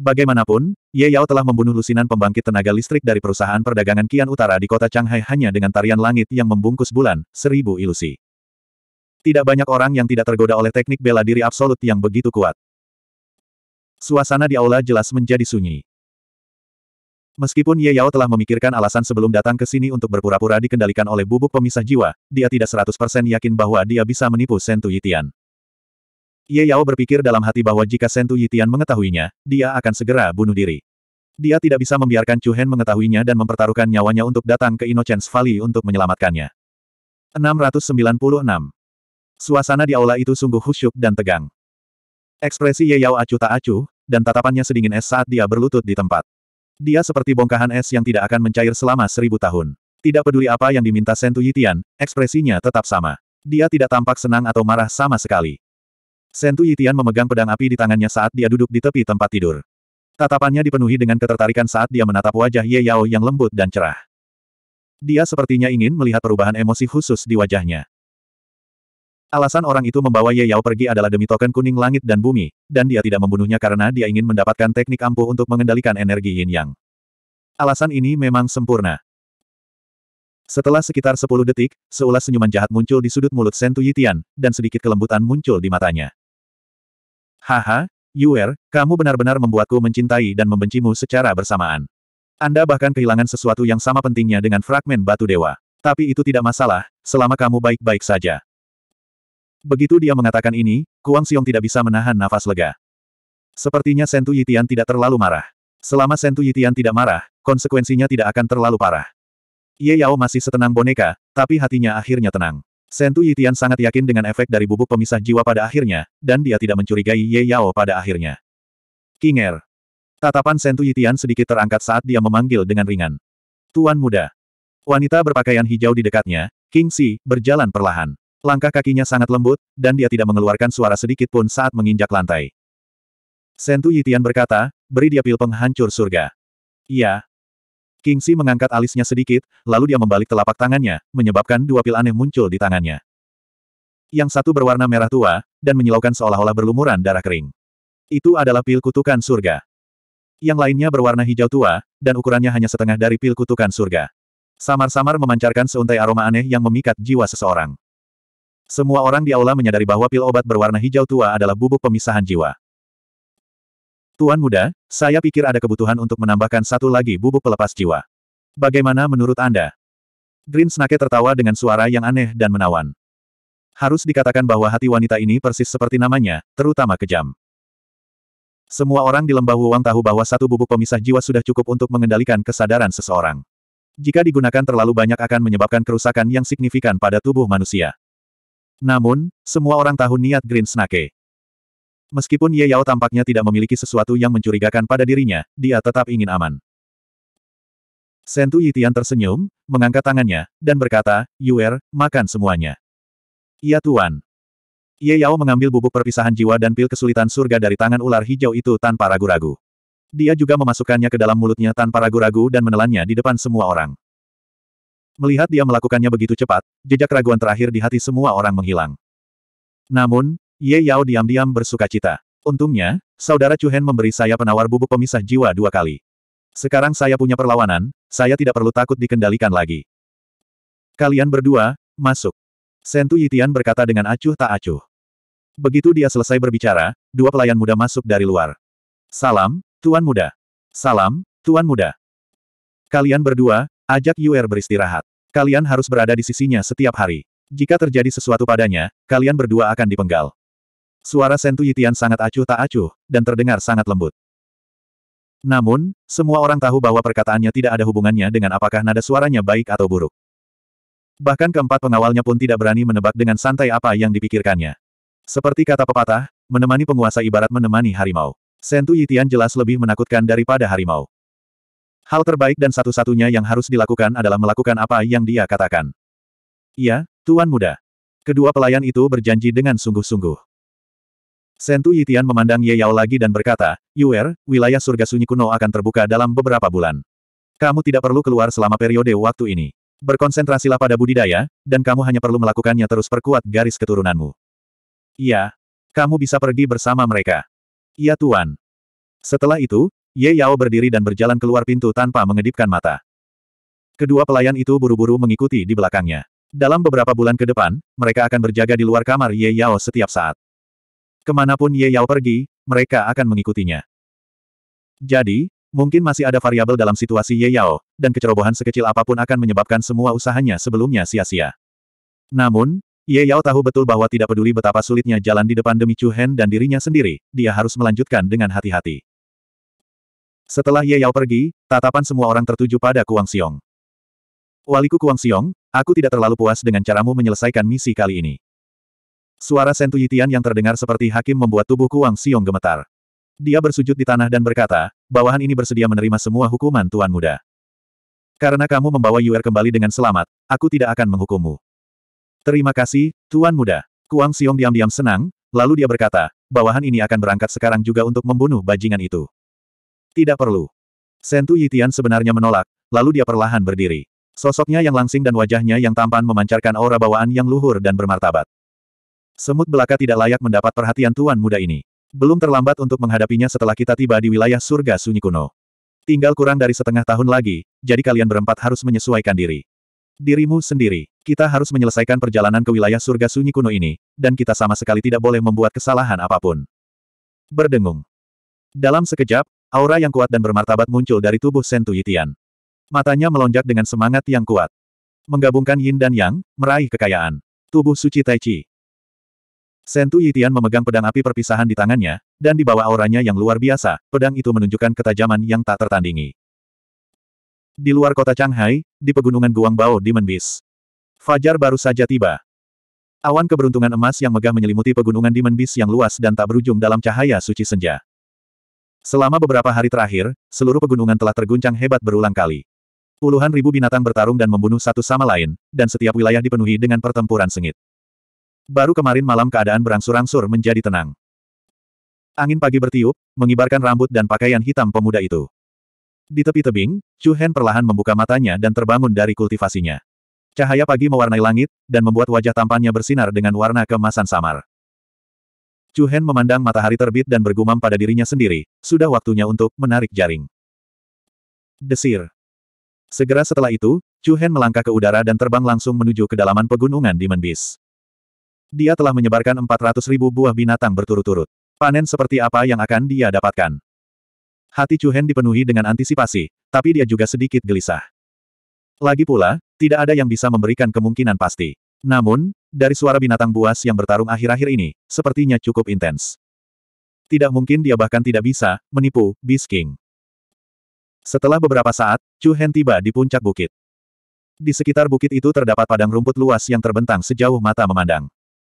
Bagaimanapun, Ye Yao telah membunuh lusinan pembangkit tenaga listrik dari perusahaan perdagangan Kian Utara di kota Changhai hanya dengan tarian langit yang membungkus bulan, seribu ilusi. Tidak banyak orang yang tidak tergoda oleh teknik bela diri absolut yang begitu kuat. Suasana di aula jelas menjadi sunyi. Meskipun Ye Yao telah memikirkan alasan sebelum datang ke sini untuk berpura-pura dikendalikan oleh bubuk pemisah jiwa, dia tidak 100% yakin bahwa dia bisa menipu Sentu Yitian. Ye Yao berpikir dalam hati bahwa jika Sentu Yitian mengetahuinya, dia akan segera bunuh diri. Dia tidak bisa membiarkan Chu Hen mengetahuinya dan mempertaruhkan nyawanya untuk datang ke Innocence Valley untuk menyelamatkannya. 696. Suasana di aula itu sungguh khusyuk dan tegang. Ekspresi Ye Yao acuh tak acuh, dan tatapannya sedingin es saat dia berlutut di tempat. Dia seperti bongkahan es yang tidak akan mencair selama seribu tahun. Tidak peduli apa yang diminta Sentu Yitian, ekspresinya tetap sama. Dia tidak tampak senang atau marah sama sekali. Sentu Yitian memegang pedang api di tangannya saat dia duduk di tepi tempat tidur. Tatapannya dipenuhi dengan ketertarikan saat dia menatap wajah Ye Yao yang lembut dan cerah. Dia sepertinya ingin melihat perubahan emosi khusus di wajahnya. Alasan orang itu membawa Ye Yao pergi adalah demi token kuning langit dan bumi, dan dia tidak membunuhnya karena dia ingin mendapatkan teknik ampuh untuk mengendalikan energi yin yang. Alasan ini memang sempurna. Setelah sekitar 10 detik, seulas senyuman jahat muncul di sudut mulut Sentu Yitian, dan sedikit kelembutan muncul di matanya. Haha, Yuer, kamu benar-benar membuatku mencintai dan membencimu secara bersamaan. Anda bahkan kehilangan sesuatu yang sama pentingnya dengan fragmen batu dewa. Tapi itu tidak masalah, selama kamu baik-baik saja. Begitu dia mengatakan ini, Kuang Xiong tidak bisa menahan nafas lega. Sepertinya Sentu Yitian tidak terlalu marah. Selama Sentu Yitian tidak marah, konsekuensinya tidak akan terlalu parah. Ye Yao masih setenang boneka, tapi hatinya akhirnya tenang. Sentu Yitian sangat yakin dengan efek dari bubuk pemisah jiwa pada akhirnya, dan dia tidak mencurigai Ye Yao pada akhirnya. Kinger. Tatapan Sentu Yitian sedikit terangkat saat dia memanggil dengan ringan. Tuan muda. Wanita berpakaian hijau di dekatnya, King Si, berjalan perlahan. Langkah kakinya sangat lembut, dan dia tidak mengeluarkan suara sedikit pun saat menginjak lantai. Sentu Yitian berkata, beri dia pil penghancur surga. Iya, Kingsi mengangkat alisnya sedikit, lalu dia membalik telapak tangannya, menyebabkan dua pil aneh muncul di tangannya. Yang satu berwarna merah tua, dan menyilaukan seolah-olah berlumuran darah kering. Itu adalah pil kutukan surga. Yang lainnya berwarna hijau tua, dan ukurannya hanya setengah dari pil kutukan surga. Samar-samar memancarkan seuntai aroma aneh yang memikat jiwa seseorang. Semua orang di aula menyadari bahwa pil obat berwarna hijau tua adalah bubuk pemisahan jiwa. Tuan muda, saya pikir ada kebutuhan untuk menambahkan satu lagi bubuk pelepas jiwa. Bagaimana menurut Anda? Green Snake tertawa dengan suara yang aneh dan menawan. Harus dikatakan bahwa hati wanita ini persis seperti namanya, terutama kejam. Semua orang di lembah Wuang tahu bahwa satu bubuk pemisah jiwa sudah cukup untuk mengendalikan kesadaran seseorang. Jika digunakan terlalu banyak akan menyebabkan kerusakan yang signifikan pada tubuh manusia. Namun, semua orang tahu niat Green Snake. Meskipun Ye Yao tampaknya tidak memiliki sesuatu yang mencurigakan pada dirinya, dia tetap ingin aman. Sentu Yitian tersenyum, mengangkat tangannya, dan berkata, Yuer, makan semuanya. Ya Tuan. Ye Yao mengambil bubuk perpisahan jiwa dan pil kesulitan surga dari tangan ular hijau itu tanpa ragu-ragu. Dia juga memasukkannya ke dalam mulutnya tanpa ragu-ragu dan menelannya di depan semua orang. Melihat dia melakukannya begitu cepat, jejak raguan terakhir di hati semua orang menghilang. Namun, Ye Yao diam-diam bersuka cita. Untungnya, saudara Chu Hen memberi saya penawar bubuk pemisah jiwa dua kali. Sekarang saya punya perlawanan, saya tidak perlu takut dikendalikan lagi. Kalian berdua, masuk. Sentu Yitian berkata dengan acuh tak acuh. Begitu dia selesai berbicara, dua pelayan muda masuk dari luar. Salam, Tuan Muda. Salam, Tuan Muda. Kalian berdua, ajak Yuer beristirahat. Kalian harus berada di sisinya setiap hari. Jika terjadi sesuatu padanya, kalian berdua akan dipenggal. Suara Sentu Yitian sangat acuh tak acuh, dan terdengar sangat lembut. Namun, semua orang tahu bahwa perkataannya tidak ada hubungannya dengan apakah nada suaranya baik atau buruk. Bahkan keempat pengawalnya pun tidak berani menebak dengan santai apa yang dipikirkannya. Seperti kata pepatah, menemani penguasa ibarat menemani harimau. Sentu Yitian jelas lebih menakutkan daripada harimau. Hal terbaik dan satu-satunya yang harus dilakukan adalah melakukan apa yang dia katakan. Iya, Tuan Muda. Kedua pelayan itu berjanji dengan sungguh-sungguh. Sentu Yitian memandang Ye Yao lagi dan berkata, Yuer, wilayah surga sunyi kuno akan terbuka dalam beberapa bulan. Kamu tidak perlu keluar selama periode waktu ini. Berkonsentrasilah pada budidaya, dan kamu hanya perlu melakukannya terus perkuat garis keturunanmu. Iya. Kamu bisa pergi bersama mereka. Iya Tuan. Setelah itu, Ye Yao berdiri dan berjalan keluar pintu tanpa mengedipkan mata. Kedua pelayan itu buru-buru mengikuti di belakangnya. Dalam beberapa bulan ke depan, mereka akan berjaga di luar kamar Ye Yao setiap saat. Kemanapun Ye Yao pergi, mereka akan mengikutinya. Jadi, mungkin masih ada variabel dalam situasi Ye Yao, dan kecerobohan sekecil apapun akan menyebabkan semua usahanya sebelumnya sia-sia. Namun, Ye Yao tahu betul bahwa tidak peduli betapa sulitnya jalan di depan demi Chu Hen dan dirinya sendiri, dia harus melanjutkan dengan hati-hati. Setelah Ye Yao pergi, tatapan semua orang tertuju pada Kuang Xiong. Waliku Kuang Xiong, aku tidak terlalu puas dengan caramu menyelesaikan misi kali ini. Suara Sentu Yitian yang terdengar seperti hakim membuat tubuh Kuang Xiong gemetar. Dia bersujud di tanah dan berkata, bawahan ini bersedia menerima semua hukuman Tuan Muda. Karena kamu membawa Yuer kembali dengan selamat, aku tidak akan menghukummu. Terima kasih, Tuan Muda. Kuang Xiong diam-diam senang, lalu dia berkata, bawahan ini akan berangkat sekarang juga untuk membunuh bajingan itu. Tidak perlu. Sentu Yitian sebenarnya menolak, lalu dia perlahan berdiri. Sosoknya yang langsing dan wajahnya yang tampan memancarkan aura bawaan yang luhur dan bermartabat. Semut belaka tidak layak mendapat perhatian tuan muda ini. Belum terlambat untuk menghadapinya setelah kita tiba di wilayah surga sunyi kuno. Tinggal kurang dari setengah tahun lagi, jadi kalian berempat harus menyesuaikan diri. Dirimu sendiri, kita harus menyelesaikan perjalanan ke wilayah surga sunyi kuno ini, dan kita sama sekali tidak boleh membuat kesalahan apapun. Berdengung. Dalam sekejap, aura yang kuat dan bermartabat muncul dari tubuh Sentu Yitian. Matanya melonjak dengan semangat yang kuat. Menggabungkan yin dan yang, meraih kekayaan. Tubuh suci Tai Chi. Sentu Yitian memegang pedang api perpisahan di tangannya, dan di bawah auranya yang luar biasa, pedang itu menunjukkan ketajaman yang tak tertandingi. Di luar kota Changhai, di pegunungan Guangbao di Menbis. Fajar baru saja tiba. Awan keberuntungan emas yang megah menyelimuti pegunungan di Menbis yang luas dan tak berujung dalam cahaya suci senja. Selama beberapa hari terakhir, seluruh pegunungan telah terguncang hebat berulang kali. Puluhan ribu binatang bertarung dan membunuh satu sama lain, dan setiap wilayah dipenuhi dengan pertempuran sengit. Baru kemarin malam keadaan berangsur-angsur menjadi tenang. Angin pagi bertiup, mengibarkan rambut dan pakaian hitam pemuda itu. Di tepi tebing, Chu Hen perlahan membuka matanya dan terbangun dari kultivasinya. Cahaya pagi mewarnai langit, dan membuat wajah tampannya bersinar dengan warna kemasan samar. Chu Hen memandang matahari terbit dan bergumam pada dirinya sendiri, sudah waktunya untuk menarik jaring. Desir. Segera setelah itu, Chu Hen melangkah ke udara dan terbang langsung menuju kedalaman pegunungan di Menbis dia telah menyebarkan 400 ribu buah binatang berturut-turut. Panen seperti apa yang akan dia dapatkan? Hati Chuhen dipenuhi dengan antisipasi, tapi dia juga sedikit gelisah. Lagi pula, tidak ada yang bisa memberikan kemungkinan pasti. Namun, dari suara binatang buas yang bertarung akhir-akhir ini, sepertinya cukup intens. Tidak mungkin dia bahkan tidak bisa menipu Beast King. Setelah beberapa saat, Chu Hen tiba di puncak bukit. Di sekitar bukit itu terdapat padang rumput luas yang terbentang sejauh mata memandang.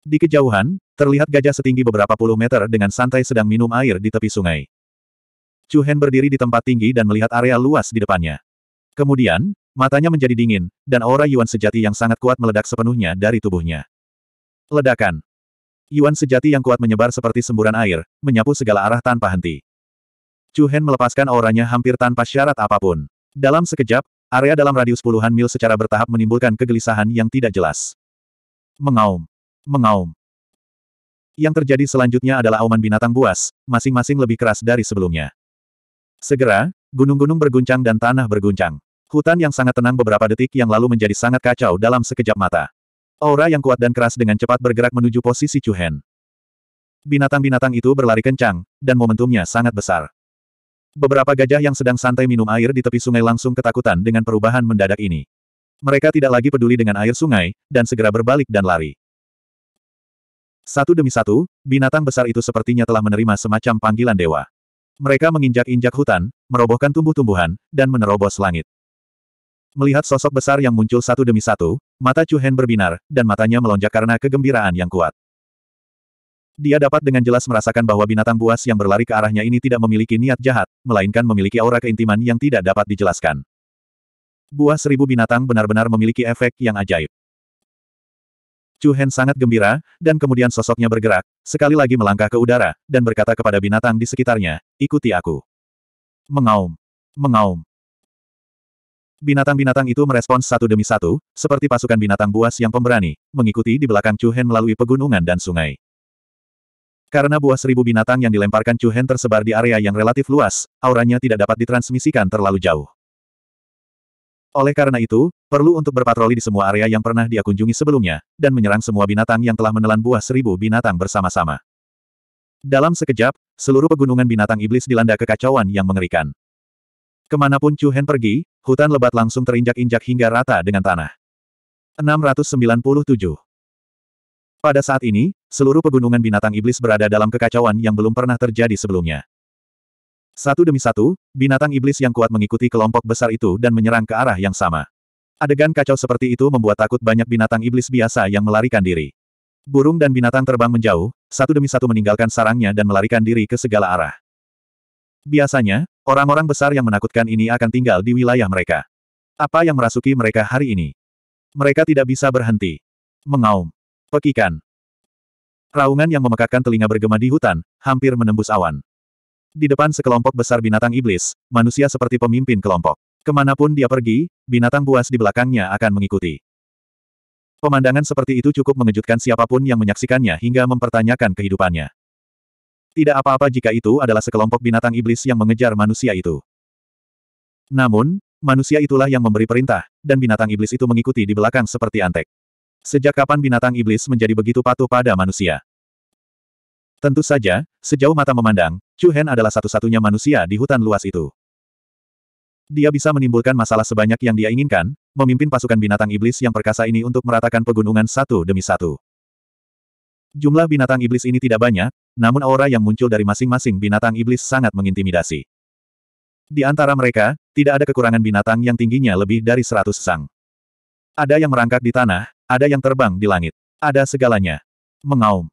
Di kejauhan, terlihat gajah setinggi beberapa puluh meter dengan santai sedang minum air di tepi sungai. Chu Hen berdiri di tempat tinggi dan melihat area luas di depannya. Kemudian, matanya menjadi dingin, dan aura Yuan sejati yang sangat kuat meledak sepenuhnya dari tubuhnya. Ledakan. Yuan sejati yang kuat menyebar seperti semburan air, menyapu segala arah tanpa henti. Chu Hen melepaskan auranya hampir tanpa syarat apapun. Dalam sekejap, area dalam radius puluhan mil secara bertahap menimbulkan kegelisahan yang tidak jelas. Mengaum mengaum. Yang terjadi selanjutnya adalah auman binatang buas, masing-masing lebih keras dari sebelumnya. Segera, gunung-gunung berguncang dan tanah berguncang. Hutan yang sangat tenang beberapa detik yang lalu menjadi sangat kacau dalam sekejap mata. Aura yang kuat dan keras dengan cepat bergerak menuju posisi Hen. Binatang-binatang itu berlari kencang, dan momentumnya sangat besar. Beberapa gajah yang sedang santai minum air di tepi sungai langsung ketakutan dengan perubahan mendadak ini. Mereka tidak lagi peduli dengan air sungai, dan segera berbalik dan lari. Satu demi satu, binatang besar itu sepertinya telah menerima semacam panggilan dewa. Mereka menginjak-injak hutan, merobohkan tumbuh-tumbuhan, dan menerobos langit. Melihat sosok besar yang muncul satu demi satu, mata Chu Hen berbinar, dan matanya melonjak karena kegembiraan yang kuat. Dia dapat dengan jelas merasakan bahwa binatang buas yang berlari ke arahnya ini tidak memiliki niat jahat, melainkan memiliki aura keintiman yang tidak dapat dijelaskan. Buah seribu binatang benar-benar memiliki efek yang ajaib. Chu Hen sangat gembira, dan kemudian sosoknya bergerak, sekali lagi melangkah ke udara, dan berkata kepada binatang di sekitarnya, ikuti aku. Mengaum. Mengaum. Binatang-binatang itu merespons satu demi satu, seperti pasukan binatang buas yang pemberani, mengikuti di belakang Chu Hen melalui pegunungan dan sungai. Karena buah seribu binatang yang dilemparkan Chu Hen tersebar di area yang relatif luas, auranya tidak dapat ditransmisikan terlalu jauh. Oleh karena itu, perlu untuk berpatroli di semua area yang pernah dia kunjungi sebelumnya, dan menyerang semua binatang yang telah menelan buah seribu binatang bersama-sama. Dalam sekejap, seluruh pegunungan binatang iblis dilanda kekacauan yang mengerikan. Kemanapun Chu Hen pergi, hutan lebat langsung terinjak-injak hingga rata dengan tanah. 697 Pada saat ini, seluruh pegunungan binatang iblis berada dalam kekacauan yang belum pernah terjadi sebelumnya. Satu demi satu, binatang iblis yang kuat mengikuti kelompok besar itu dan menyerang ke arah yang sama. Adegan kacau seperti itu membuat takut banyak binatang iblis biasa yang melarikan diri. Burung dan binatang terbang menjauh, satu demi satu meninggalkan sarangnya dan melarikan diri ke segala arah. Biasanya, orang-orang besar yang menakutkan ini akan tinggal di wilayah mereka. Apa yang merasuki mereka hari ini? Mereka tidak bisa berhenti. Mengaum. Pekikan. Raungan yang memekakkan telinga bergema di hutan, hampir menembus awan. Di depan sekelompok besar binatang iblis, manusia seperti pemimpin kelompok. Kemanapun dia pergi, binatang buas di belakangnya akan mengikuti. Pemandangan seperti itu cukup mengejutkan siapapun yang menyaksikannya hingga mempertanyakan kehidupannya. Tidak apa-apa jika itu adalah sekelompok binatang iblis yang mengejar manusia itu. Namun, manusia itulah yang memberi perintah, dan binatang iblis itu mengikuti di belakang seperti antek. Sejak kapan binatang iblis menjadi begitu patuh pada manusia? Tentu saja, sejauh mata memandang, Chu Hen adalah satu-satunya manusia di hutan luas itu. Dia bisa menimbulkan masalah sebanyak yang dia inginkan, memimpin pasukan binatang iblis yang perkasa ini untuk meratakan pegunungan satu demi satu. Jumlah binatang iblis ini tidak banyak, namun aura yang muncul dari masing-masing binatang iblis sangat mengintimidasi. Di antara mereka, tidak ada kekurangan binatang yang tingginya lebih dari seratus sang. Ada yang merangkak di tanah, ada yang terbang di langit. Ada segalanya. Mengaum.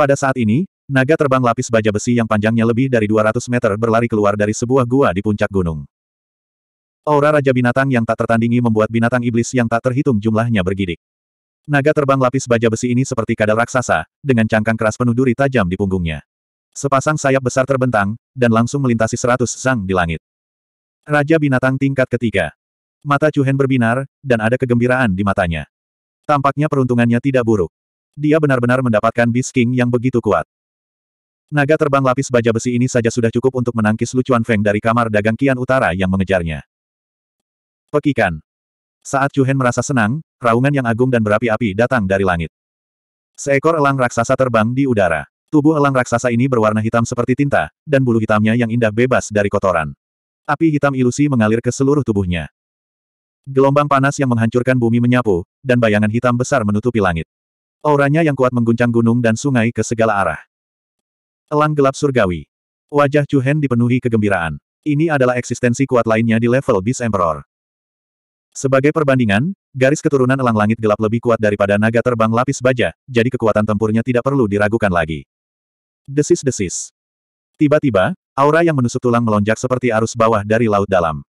Pada saat ini, naga terbang lapis baja besi yang panjangnya lebih dari 200 meter berlari keluar dari sebuah gua di puncak gunung. Aura Raja Binatang yang tak tertandingi membuat binatang iblis yang tak terhitung jumlahnya bergidik. Naga terbang lapis baja besi ini seperti kadal raksasa, dengan cangkang keras penuh duri tajam di punggungnya. Sepasang sayap besar terbentang, dan langsung melintasi seratus sang di langit. Raja Binatang tingkat ketiga. Mata Cuhen berbinar, dan ada kegembiraan di matanya. Tampaknya peruntungannya tidak buruk. Dia benar-benar mendapatkan Beast King yang begitu kuat. Naga terbang lapis baja besi ini saja sudah cukup untuk menangkis lucuan Feng dari kamar dagang Kian Utara yang mengejarnya. Pekikan. Saat Chu Hen merasa senang, raungan yang agung dan berapi-api datang dari langit. Seekor elang raksasa terbang di udara. Tubuh elang raksasa ini berwarna hitam seperti tinta, dan bulu hitamnya yang indah bebas dari kotoran. Api hitam ilusi mengalir ke seluruh tubuhnya. Gelombang panas yang menghancurkan bumi menyapu, dan bayangan hitam besar menutupi langit. Auranya yang kuat mengguncang gunung dan sungai ke segala arah. Elang gelap surgawi. Wajah Chu Hen dipenuhi kegembiraan. Ini adalah eksistensi kuat lainnya di level bis Emperor. Sebagai perbandingan, garis keturunan elang langit gelap lebih kuat daripada naga terbang lapis baja, jadi kekuatan tempurnya tidak perlu diragukan lagi. Desis-desis. Tiba-tiba, aura yang menusuk tulang melonjak seperti arus bawah dari laut dalam.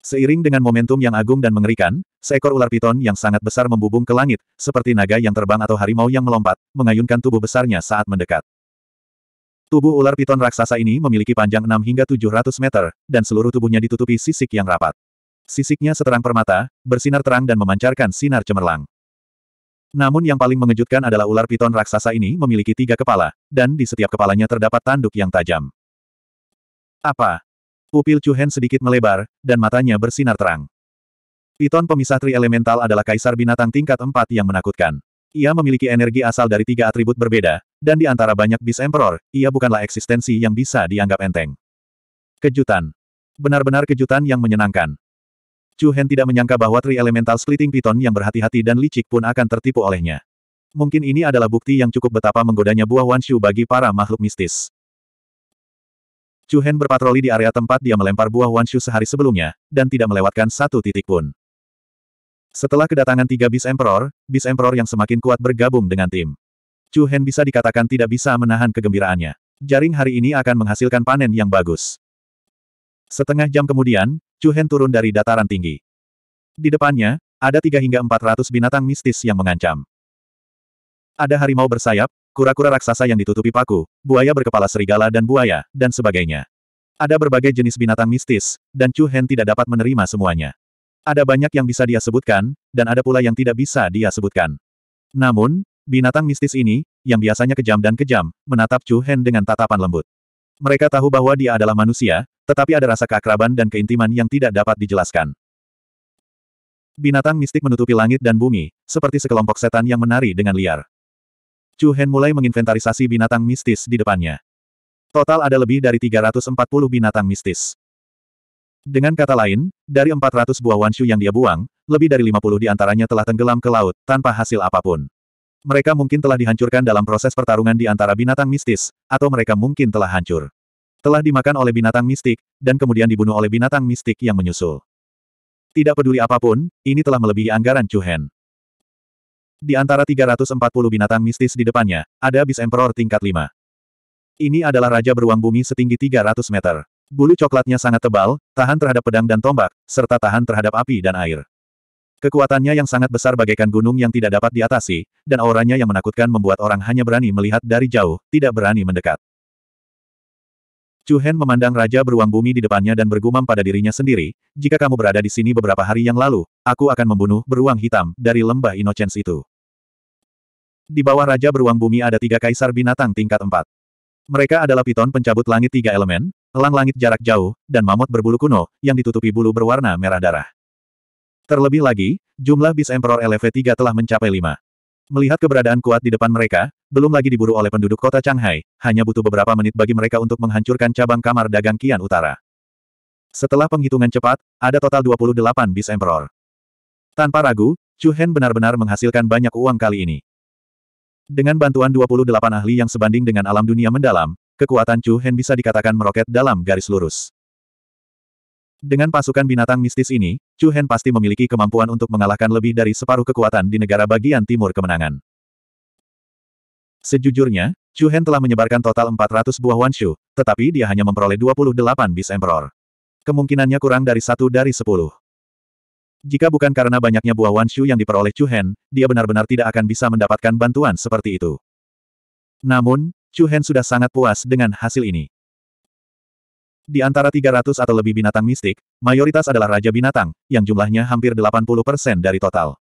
Seiring dengan momentum yang agung dan mengerikan, seekor ular piton yang sangat besar membubung ke langit, seperti naga yang terbang atau harimau yang melompat, mengayunkan tubuh besarnya saat mendekat. Tubuh ular piton raksasa ini memiliki panjang 6 hingga 700 meter, dan seluruh tubuhnya ditutupi sisik yang rapat. Sisiknya seterang permata, bersinar terang dan memancarkan sinar cemerlang. Namun yang paling mengejutkan adalah ular piton raksasa ini memiliki tiga kepala, dan di setiap kepalanya terdapat tanduk yang tajam. Apa? Pupil Hen sedikit melebar, dan matanya bersinar terang. Piton pemisah tri-elemental adalah kaisar binatang tingkat empat yang menakutkan. Ia memiliki energi asal dari tiga atribut berbeda, dan di antara banyak bis emperor, ia bukanlah eksistensi yang bisa dianggap enteng. Kejutan. Benar-benar kejutan yang menyenangkan. Chu Hen tidak menyangka bahwa Tri Elemental Splitting piton yang berhati-hati dan licik pun akan tertipu olehnya. Mungkin ini adalah bukti yang cukup betapa menggodanya buah Wanshu bagi para makhluk mistis. Chu Hen berpatroli di area tempat dia melempar buah Wanshu sehari sebelumnya, dan tidak melewatkan satu titik pun. Setelah kedatangan tiga bis Emperor, bis Emperor yang semakin kuat bergabung dengan tim. Chu Hen bisa dikatakan tidak bisa menahan kegembiraannya. Jaring hari ini akan menghasilkan panen yang bagus. Setengah jam kemudian, Chu Hen turun dari dataran tinggi. Di depannya, ada tiga hingga empat ratus binatang mistis yang mengancam. Ada harimau bersayap, kura-kura raksasa yang ditutupi paku, buaya berkepala serigala dan buaya, dan sebagainya. Ada berbagai jenis binatang mistis, dan Chu Hen tidak dapat menerima semuanya. Ada banyak yang bisa dia sebutkan, dan ada pula yang tidak bisa dia sebutkan. Namun, binatang mistis ini, yang biasanya kejam dan kejam, menatap Chu Hen dengan tatapan lembut. Mereka tahu bahwa dia adalah manusia, tetapi ada rasa keakraban dan keintiman yang tidak dapat dijelaskan. Binatang mistik menutupi langit dan bumi, seperti sekelompok setan yang menari dengan liar. Chu Hen mulai menginventarisasi binatang mistis di depannya. Total ada lebih dari 340 binatang mistis. Dengan kata lain, dari 400 buah wanshu yang dia buang, lebih dari 50 di antaranya telah tenggelam ke laut, tanpa hasil apapun. Mereka mungkin telah dihancurkan dalam proses pertarungan di antara binatang mistis, atau mereka mungkin telah hancur. Telah dimakan oleh binatang mistik, dan kemudian dibunuh oleh binatang mistik yang menyusul. Tidak peduli apapun, ini telah melebihi anggaran Chu Hen. Di antara 340 binatang mistis di depannya, ada bis Emperor tingkat 5. Ini adalah raja beruang bumi setinggi 300 meter. Bulu coklatnya sangat tebal, tahan terhadap pedang dan tombak, serta tahan terhadap api dan air. Kekuatannya yang sangat besar bagaikan gunung yang tidak dapat diatasi, dan auranya yang menakutkan membuat orang hanya berani melihat dari jauh, tidak berani mendekat. Chu Hen memandang Raja Beruang Bumi di depannya dan bergumam pada dirinya sendiri, jika kamu berada di sini beberapa hari yang lalu, aku akan membunuh beruang hitam dari lembah Innocence itu. Di bawah Raja Beruang Bumi ada tiga kaisar binatang tingkat empat. Mereka adalah piton pencabut langit tiga elemen, elang langit jarak jauh, dan mamut berbulu kuno, yang ditutupi bulu berwarna merah darah. Terlebih lagi, jumlah bis Emperor LV3 telah mencapai lima. Melihat keberadaan kuat di depan mereka, belum lagi diburu oleh penduduk kota Changhai, hanya butuh beberapa menit bagi mereka untuk menghancurkan cabang kamar dagang Kian Utara. Setelah penghitungan cepat, ada total 28 bis Emperor. Tanpa ragu, Chu Hen benar-benar menghasilkan banyak uang kali ini. Dengan bantuan 28 ahli yang sebanding dengan alam dunia mendalam, kekuatan Chu Hen bisa dikatakan meroket dalam garis lurus. Dengan pasukan binatang mistis ini, Chu Hen pasti memiliki kemampuan untuk mengalahkan lebih dari separuh kekuatan di negara bagian timur kemenangan. Sejujurnya, Chu Hen telah menyebarkan total 400 buah Wanshu, tetapi dia hanya memperoleh 28 bis Emperor. Kemungkinannya kurang dari satu dari 10. Jika bukan karena banyaknya buah Wanshu yang diperoleh Chu Hen, dia benar-benar tidak akan bisa mendapatkan bantuan seperti itu. Namun, Chu Hen sudah sangat puas dengan hasil ini. Di antara 300 atau lebih binatang mistik, mayoritas adalah raja binatang, yang jumlahnya hampir 80% dari total.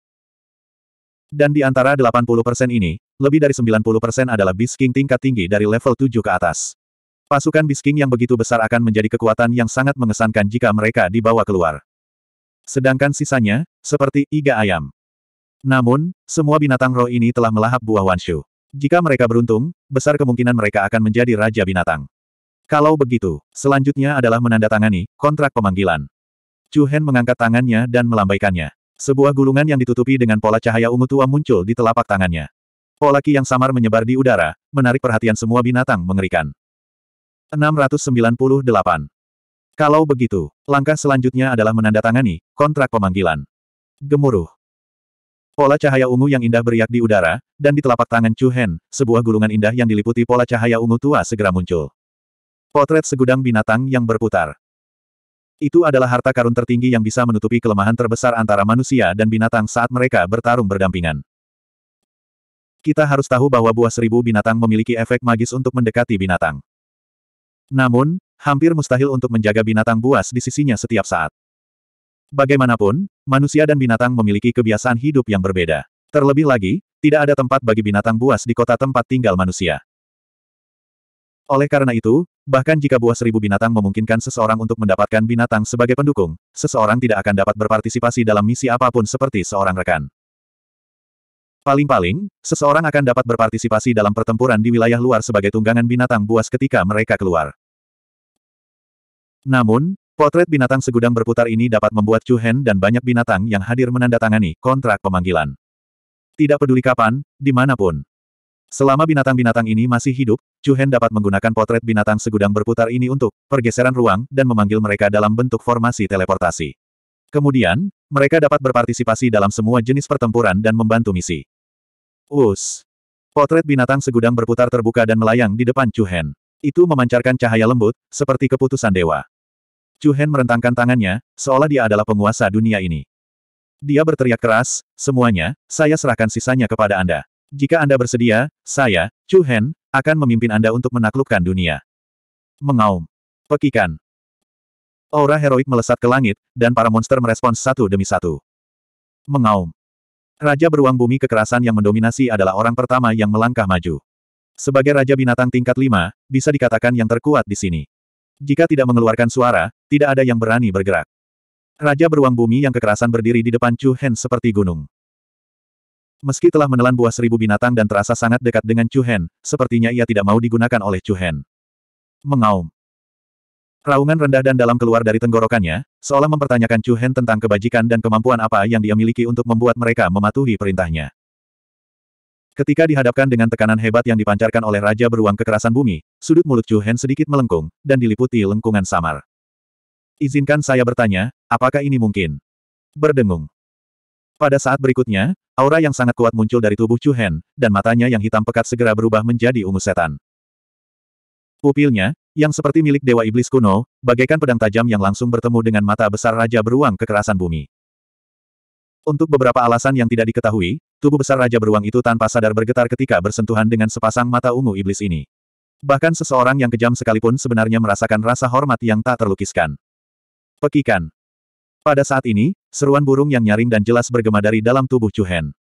Dan di antara 80% ini, lebih dari 90% adalah bisking tingkat tinggi dari level 7 ke atas. Pasukan bisking yang begitu besar akan menjadi kekuatan yang sangat mengesankan jika mereka dibawa keluar sedangkan sisanya, seperti iga ayam. Namun, semua binatang roh ini telah melahap buah Wanshu. Jika mereka beruntung, besar kemungkinan mereka akan menjadi raja binatang. Kalau begitu, selanjutnya adalah menandatangani kontrak pemanggilan. Chu Hen mengangkat tangannya dan melambaikannya. Sebuah gulungan yang ditutupi dengan pola cahaya ungu tua muncul di telapak tangannya. Pola ki yang samar menyebar di udara, menarik perhatian semua binatang mengerikan. 698 kalau begitu, langkah selanjutnya adalah menandatangani kontrak pemanggilan. Gemuruh. Pola cahaya ungu yang indah beriak di udara, dan di telapak tangan Chu Hen, sebuah gulungan indah yang diliputi pola cahaya ungu tua segera muncul. Potret segudang binatang yang berputar. Itu adalah harta karun tertinggi yang bisa menutupi kelemahan terbesar antara manusia dan binatang saat mereka bertarung berdampingan. Kita harus tahu bahwa buah seribu binatang memiliki efek magis untuk mendekati binatang. Namun, hampir mustahil untuk menjaga binatang buas di sisinya setiap saat. Bagaimanapun, manusia dan binatang memiliki kebiasaan hidup yang berbeda. Terlebih lagi, tidak ada tempat bagi binatang buas di kota tempat tinggal manusia. Oleh karena itu, bahkan jika buah seribu binatang memungkinkan seseorang untuk mendapatkan binatang sebagai pendukung, seseorang tidak akan dapat berpartisipasi dalam misi apapun seperti seorang rekan. Paling-paling, seseorang akan dapat berpartisipasi dalam pertempuran di wilayah luar sebagai tunggangan binatang buas ketika mereka keluar. Namun, potret binatang segudang berputar ini dapat membuat Chu Hen dan banyak binatang yang hadir menandatangani kontrak pemanggilan. Tidak peduli kapan, dimanapun. Selama binatang-binatang ini masih hidup, Chu Hen dapat menggunakan potret binatang segudang berputar ini untuk pergeseran ruang dan memanggil mereka dalam bentuk formasi teleportasi. Kemudian, mereka dapat berpartisipasi dalam semua jenis pertempuran dan membantu misi. Us. Potret binatang segudang berputar terbuka dan melayang di depan Chu Hen. Itu memancarkan cahaya lembut, seperti keputusan dewa. Chu Hen merentangkan tangannya, seolah dia adalah penguasa dunia ini. Dia berteriak keras, semuanya, saya serahkan sisanya kepada Anda. Jika Anda bersedia, saya, Chu Hen, akan memimpin Anda untuk menaklukkan dunia. Mengaum. Pekikan. Aura heroik melesat ke langit, dan para monster merespons satu demi satu. Mengaum. Raja beruang bumi kekerasan yang mendominasi adalah orang pertama yang melangkah maju. Sebagai raja binatang tingkat Lima, bisa dikatakan yang terkuat di sini. Jika tidak mengeluarkan suara, tidak ada yang berani bergerak. Raja beruang bumi yang kekerasan berdiri di depan Chu Hen seperti gunung. Meski telah menelan buah seribu binatang dan terasa sangat dekat dengan Chu Hen, sepertinya ia tidak mau digunakan oleh Chu Hen. Mengaum. Raungan rendah dan dalam keluar dari tenggorokannya, seolah mempertanyakan Chu Hen tentang kebajikan dan kemampuan apa yang dia miliki untuk membuat mereka mematuhi perintahnya. Ketika dihadapkan dengan tekanan hebat yang dipancarkan oleh Raja Beruang Kekerasan Bumi, sudut mulut Chu Hen sedikit melengkung, dan diliputi lengkungan samar. Izinkan saya bertanya, apakah ini mungkin? Berdengung. Pada saat berikutnya, aura yang sangat kuat muncul dari tubuh Chu Hen, dan matanya yang hitam pekat segera berubah menjadi ungu setan. Pupilnya, yang seperti milik Dewa Iblis kuno, bagaikan pedang tajam yang langsung bertemu dengan mata besar Raja Beruang kekerasan bumi. Untuk beberapa alasan yang tidak diketahui, tubuh besar Raja Beruang itu tanpa sadar bergetar ketika bersentuhan dengan sepasang mata ungu iblis ini. Bahkan seseorang yang kejam sekalipun sebenarnya merasakan rasa hormat yang tak terlukiskan. Pekikan. Pada saat ini, seruan burung yang nyaring dan jelas bergema dari dalam tubuh Cuhen.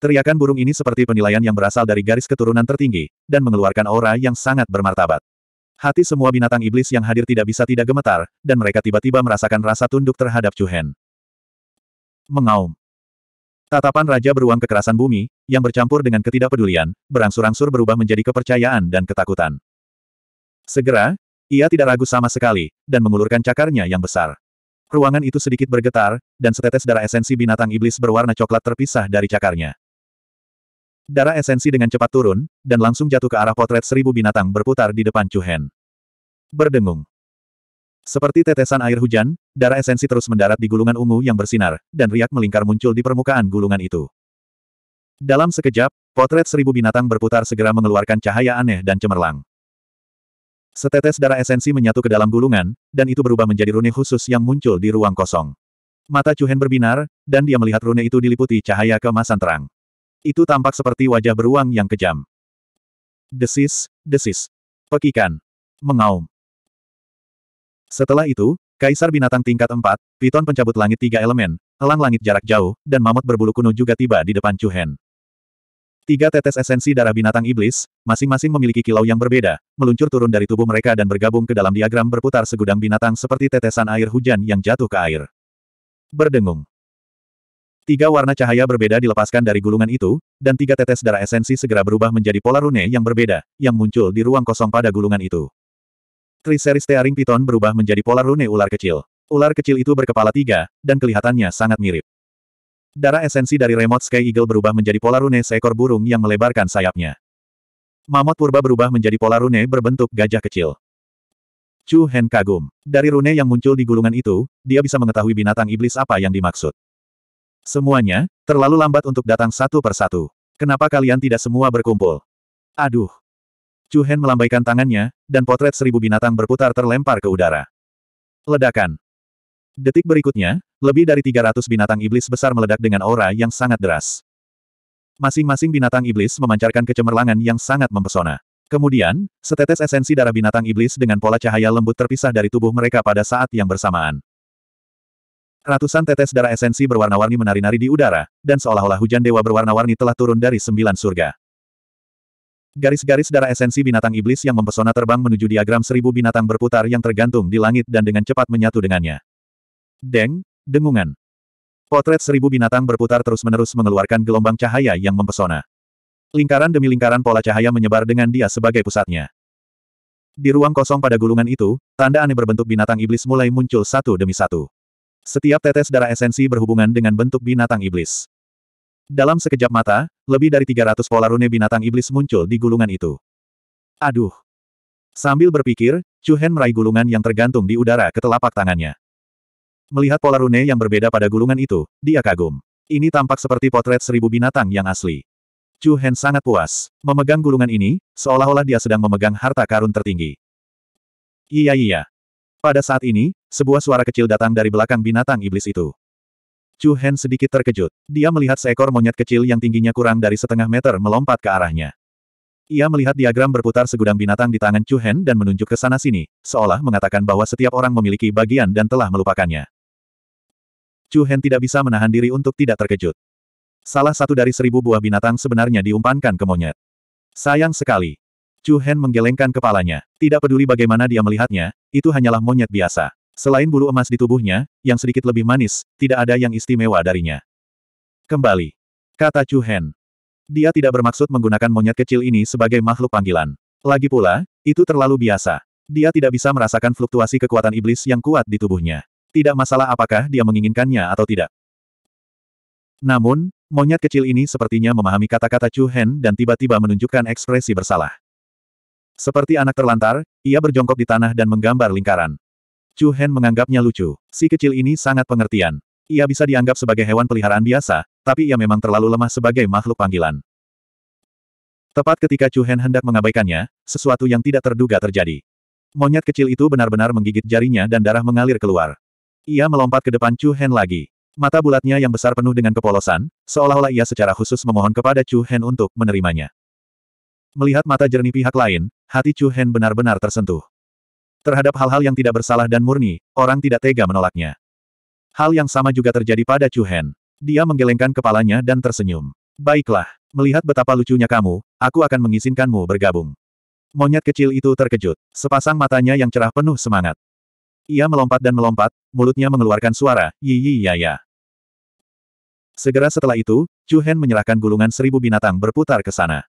Teriakan burung ini seperti penilaian yang berasal dari garis keturunan tertinggi, dan mengeluarkan aura yang sangat bermartabat. Hati semua binatang iblis yang hadir tidak bisa tidak gemetar, dan mereka tiba-tiba merasakan rasa tunduk terhadap Chuhen. Mengaum. Tatapan Raja beruang kekerasan bumi, yang bercampur dengan ketidakpedulian, berangsur-angsur berubah menjadi kepercayaan dan ketakutan. Segera, ia tidak ragu sama sekali, dan mengulurkan cakarnya yang besar. Ruangan itu sedikit bergetar, dan setetes darah esensi binatang iblis berwarna coklat terpisah dari cakarnya. Darah esensi dengan cepat turun, dan langsung jatuh ke arah potret seribu binatang berputar di depan Cuhen. Berdengung. Seperti tetesan air hujan, darah esensi terus mendarat di gulungan ungu yang bersinar, dan riak melingkar muncul di permukaan gulungan itu. Dalam sekejap, potret seribu binatang berputar segera mengeluarkan cahaya aneh dan cemerlang. Setetes darah esensi menyatu ke dalam gulungan, dan itu berubah menjadi rune khusus yang muncul di ruang kosong. Mata Cuhen berbinar, dan dia melihat rune itu diliputi cahaya kemasan terang. Itu tampak seperti wajah beruang yang kejam. Desis, desis. Pekikan. Mengaum. Setelah itu, Kaisar Binatang tingkat 4, Piton pencabut langit tiga elemen, elang langit jarak jauh, dan mamut berbulu kuno juga tiba di depan Chuhen. Tiga tetes esensi darah binatang iblis, masing-masing memiliki kilau yang berbeda, meluncur turun dari tubuh mereka dan bergabung ke dalam diagram berputar segudang binatang seperti tetesan air hujan yang jatuh ke air. Berdengung. Tiga warna cahaya berbeda dilepaskan dari gulungan itu, dan tiga tetes darah esensi segera berubah menjadi pola rune yang berbeda, yang muncul di ruang kosong pada gulungan itu. Triseris Tearing Python berubah menjadi pola rune ular kecil. Ular kecil itu berkepala tiga, dan kelihatannya sangat mirip. Darah esensi dari remote Sky Eagle berubah menjadi pola rune seekor burung yang melebarkan sayapnya. Mamot purba berubah menjadi pola rune berbentuk gajah kecil. Chu Hen kagum. Dari rune yang muncul di gulungan itu, dia bisa mengetahui binatang iblis apa yang dimaksud. Semuanya, terlalu lambat untuk datang satu persatu. Kenapa kalian tidak semua berkumpul? Aduh. Chu Hen melambaikan tangannya, dan potret seribu binatang berputar terlempar ke udara. Ledakan. Detik berikutnya, lebih dari 300 binatang iblis besar meledak dengan aura yang sangat deras. Masing-masing binatang iblis memancarkan kecemerlangan yang sangat mempesona. Kemudian, setetes esensi darah binatang iblis dengan pola cahaya lembut terpisah dari tubuh mereka pada saat yang bersamaan. Ratusan tetes darah esensi berwarna-warni menari-nari di udara, dan seolah-olah hujan dewa berwarna-warni telah turun dari sembilan surga. Garis-garis darah esensi binatang iblis yang mempesona terbang menuju diagram seribu binatang berputar yang tergantung di langit dan dengan cepat menyatu dengannya. Deng, dengungan. Potret seribu binatang berputar terus-menerus mengeluarkan gelombang cahaya yang mempesona. Lingkaran demi lingkaran pola cahaya menyebar dengan dia sebagai pusatnya. Di ruang kosong pada gulungan itu, tanda aneh berbentuk binatang iblis mulai muncul satu demi satu. Setiap tetes darah esensi berhubungan dengan bentuk binatang iblis. Dalam sekejap mata, lebih dari 300 pola rune binatang iblis muncul di gulungan itu. Aduh! Sambil berpikir, Chu Hen meraih gulungan yang tergantung di udara ke telapak tangannya. Melihat pola rune yang berbeda pada gulungan itu, dia kagum. Ini tampak seperti potret seribu binatang yang asli. Chu Hen sangat puas. Memegang gulungan ini, seolah-olah dia sedang memegang harta karun tertinggi. Iya iya, pada saat ini, sebuah suara kecil datang dari belakang binatang iblis itu. Chu Hen sedikit terkejut. Dia melihat seekor monyet kecil yang tingginya kurang dari setengah meter melompat ke arahnya. Ia melihat diagram berputar segudang binatang di tangan Chu Hen dan menunjuk ke sana-sini, seolah mengatakan bahwa setiap orang memiliki bagian dan telah melupakannya. Chu Hen tidak bisa menahan diri untuk tidak terkejut. Salah satu dari seribu buah binatang sebenarnya diumpankan ke monyet. Sayang sekali, Chu Hen menggelengkan kepalanya. Tidak peduli bagaimana dia melihatnya, itu hanyalah monyet biasa. Selain bulu emas di tubuhnya, yang sedikit lebih manis, tidak ada yang istimewa darinya. Kembali. Kata Chu Hen. Dia tidak bermaksud menggunakan monyet kecil ini sebagai makhluk panggilan. Lagi pula, itu terlalu biasa. Dia tidak bisa merasakan fluktuasi kekuatan iblis yang kuat di tubuhnya. Tidak masalah apakah dia menginginkannya atau tidak. Namun, monyet kecil ini sepertinya memahami kata-kata Chu Hen dan tiba-tiba menunjukkan ekspresi bersalah. Seperti anak terlantar, ia berjongkok di tanah dan menggambar lingkaran. Chu Hen menganggapnya lucu. Si kecil ini sangat pengertian. Ia bisa dianggap sebagai hewan peliharaan biasa, tapi ia memang terlalu lemah sebagai makhluk panggilan. Tepat ketika Chu Hen hendak mengabaikannya, sesuatu yang tidak terduga terjadi. Monyet kecil itu benar-benar menggigit jarinya dan darah mengalir keluar. Ia melompat ke depan Chu Hen lagi. Mata bulatnya yang besar penuh dengan kepolosan, seolah-olah ia secara khusus memohon kepada Chu Hen untuk menerimanya. Melihat mata jernih pihak lain, hati Chu Hen benar-benar tersentuh. Terhadap hal-hal yang tidak bersalah dan murni, orang tidak tega menolaknya. Hal yang sama juga terjadi pada Chu Hen. Dia menggelengkan kepalanya dan tersenyum. Baiklah, melihat betapa lucunya kamu, aku akan mengizinkanmu bergabung. Monyet kecil itu terkejut, sepasang matanya yang cerah penuh semangat. Ia melompat dan melompat, mulutnya mengeluarkan suara, yi yi ya ya. Segera setelah itu, Chu Hen menyerahkan gulungan seribu binatang berputar ke sana.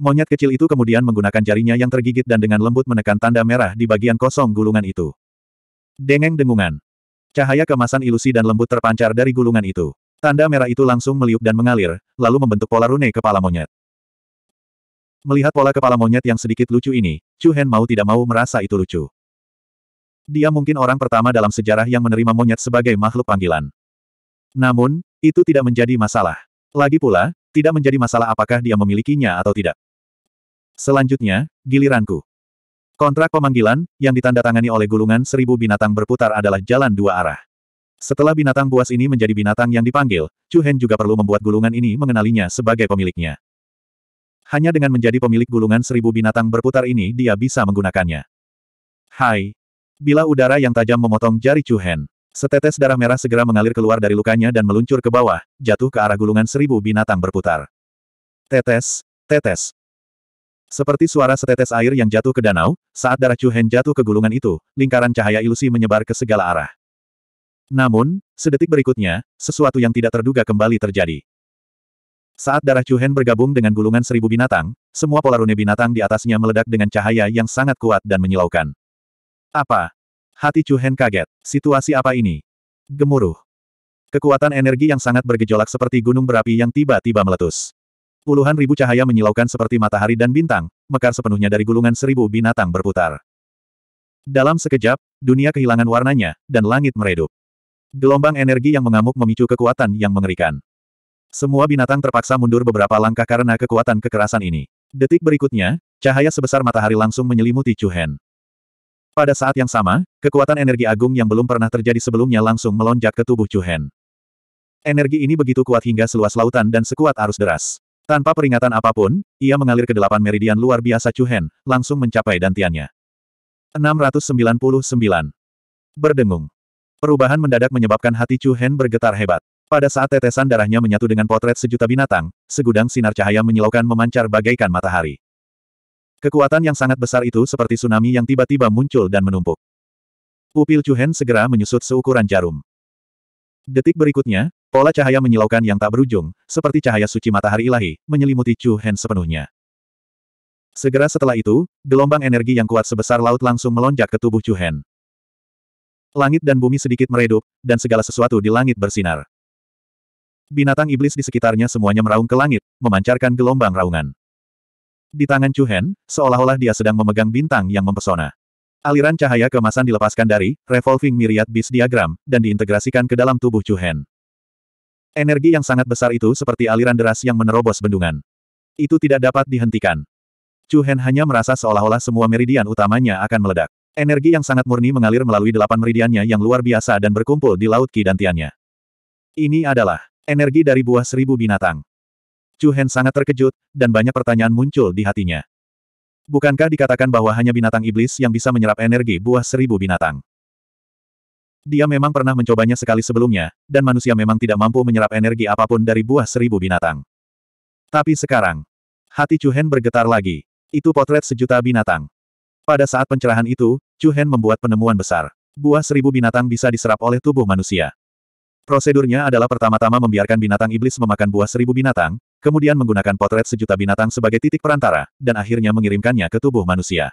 Monyet kecil itu kemudian menggunakan jarinya yang tergigit dan dengan lembut menekan tanda merah di bagian kosong gulungan itu. Dengeng dengungan. Cahaya kemasan ilusi dan lembut terpancar dari gulungan itu. Tanda merah itu langsung meliup dan mengalir, lalu membentuk pola rune kepala monyet. Melihat pola kepala monyet yang sedikit lucu ini, Chu Hen mau tidak mau merasa itu lucu. Dia mungkin orang pertama dalam sejarah yang menerima monyet sebagai makhluk panggilan. Namun, itu tidak menjadi masalah. Lagi pula, tidak menjadi masalah apakah dia memilikinya atau tidak. Selanjutnya, giliranku. Kontrak pemanggilan, yang ditandatangani oleh gulungan seribu binatang berputar adalah jalan dua arah. Setelah binatang buas ini menjadi binatang yang dipanggil, Chu Hen juga perlu membuat gulungan ini mengenalinya sebagai pemiliknya. Hanya dengan menjadi pemilik gulungan seribu binatang berputar ini dia bisa menggunakannya. Hai. Bila udara yang tajam memotong jari Chu Hen. Setetes darah merah segera mengalir keluar dari lukanya dan meluncur ke bawah, jatuh ke arah gulungan seribu binatang berputar. Tetes, tetes. Seperti suara setetes air yang jatuh ke danau, saat darah Chu jatuh ke gulungan itu, lingkaran cahaya ilusi menyebar ke segala arah. Namun, sedetik berikutnya, sesuatu yang tidak terduga kembali terjadi. Saat darah Chu bergabung dengan gulungan seribu binatang, semua pola rune binatang di atasnya meledak dengan cahaya yang sangat kuat dan menyilaukan. Apa? Hati Chu Hen kaget. Situasi apa ini? Gemuruh. Kekuatan energi yang sangat bergejolak seperti gunung berapi yang tiba-tiba meletus. Puluhan ribu cahaya menyilaukan seperti matahari dan bintang, mekar sepenuhnya dari gulungan seribu binatang berputar. Dalam sekejap, dunia kehilangan warnanya, dan langit meredup. Gelombang energi yang mengamuk memicu kekuatan yang mengerikan. Semua binatang terpaksa mundur beberapa langkah karena kekuatan kekerasan ini. Detik berikutnya, cahaya sebesar matahari langsung menyelimuti Chu Hen. Pada saat yang sama, kekuatan energi agung yang belum pernah terjadi sebelumnya langsung melonjak ke tubuh Chu Hen. Energi ini begitu kuat hingga seluas lautan dan sekuat arus deras. Tanpa peringatan apapun, ia mengalir ke delapan meridian luar biasa Chu Hen, langsung mencapai dantiannya. 699. Berdengung. Perubahan mendadak menyebabkan hati Chu Hen bergetar hebat. Pada saat tetesan darahnya menyatu dengan potret sejuta binatang, segudang sinar cahaya menyilaukan memancar bagaikan matahari. Kekuatan yang sangat besar itu seperti tsunami yang tiba-tiba muncul dan menumpuk. Pupil Chuhen segera menyusut seukuran jarum. Detik berikutnya, pola cahaya menyilaukan yang tak berujung, seperti cahaya suci matahari ilahi, menyelimuti Chuhen sepenuhnya. Segera setelah itu, gelombang energi yang kuat sebesar laut langsung melonjak ke tubuh Chuhen. Langit dan bumi sedikit meredup, dan segala sesuatu di langit bersinar. Binatang iblis di sekitarnya semuanya meraung ke langit, memancarkan gelombang raungan. Di tangan Chu Hen, seolah-olah dia sedang memegang bintang yang mempesona. Aliran cahaya kemasan dilepaskan dari revolving myriad beast diagram dan diintegrasikan ke dalam tubuh Chu Hen. Energi yang sangat besar itu seperti aliran deras yang menerobos bendungan. Itu tidak dapat dihentikan. Chu Hen hanya merasa seolah-olah semua meridian utamanya akan meledak. Energi yang sangat murni mengalir melalui delapan meridiannya yang luar biasa dan berkumpul di laut Ki dan Tiannya. Ini adalah energi dari buah seribu binatang. Chu Hen sangat terkejut, dan banyak pertanyaan muncul di hatinya. Bukankah dikatakan bahwa hanya binatang iblis yang bisa menyerap energi buah seribu binatang? Dia memang pernah mencobanya sekali sebelumnya, dan manusia memang tidak mampu menyerap energi apapun dari buah seribu binatang. Tapi sekarang, hati Chu Hen bergetar lagi. Itu potret sejuta binatang. Pada saat pencerahan itu, Chu Hen membuat penemuan besar. Buah seribu binatang bisa diserap oleh tubuh manusia. Prosedurnya adalah pertama-tama membiarkan binatang iblis memakan buah seribu binatang, kemudian menggunakan potret sejuta binatang sebagai titik perantara, dan akhirnya mengirimkannya ke tubuh manusia.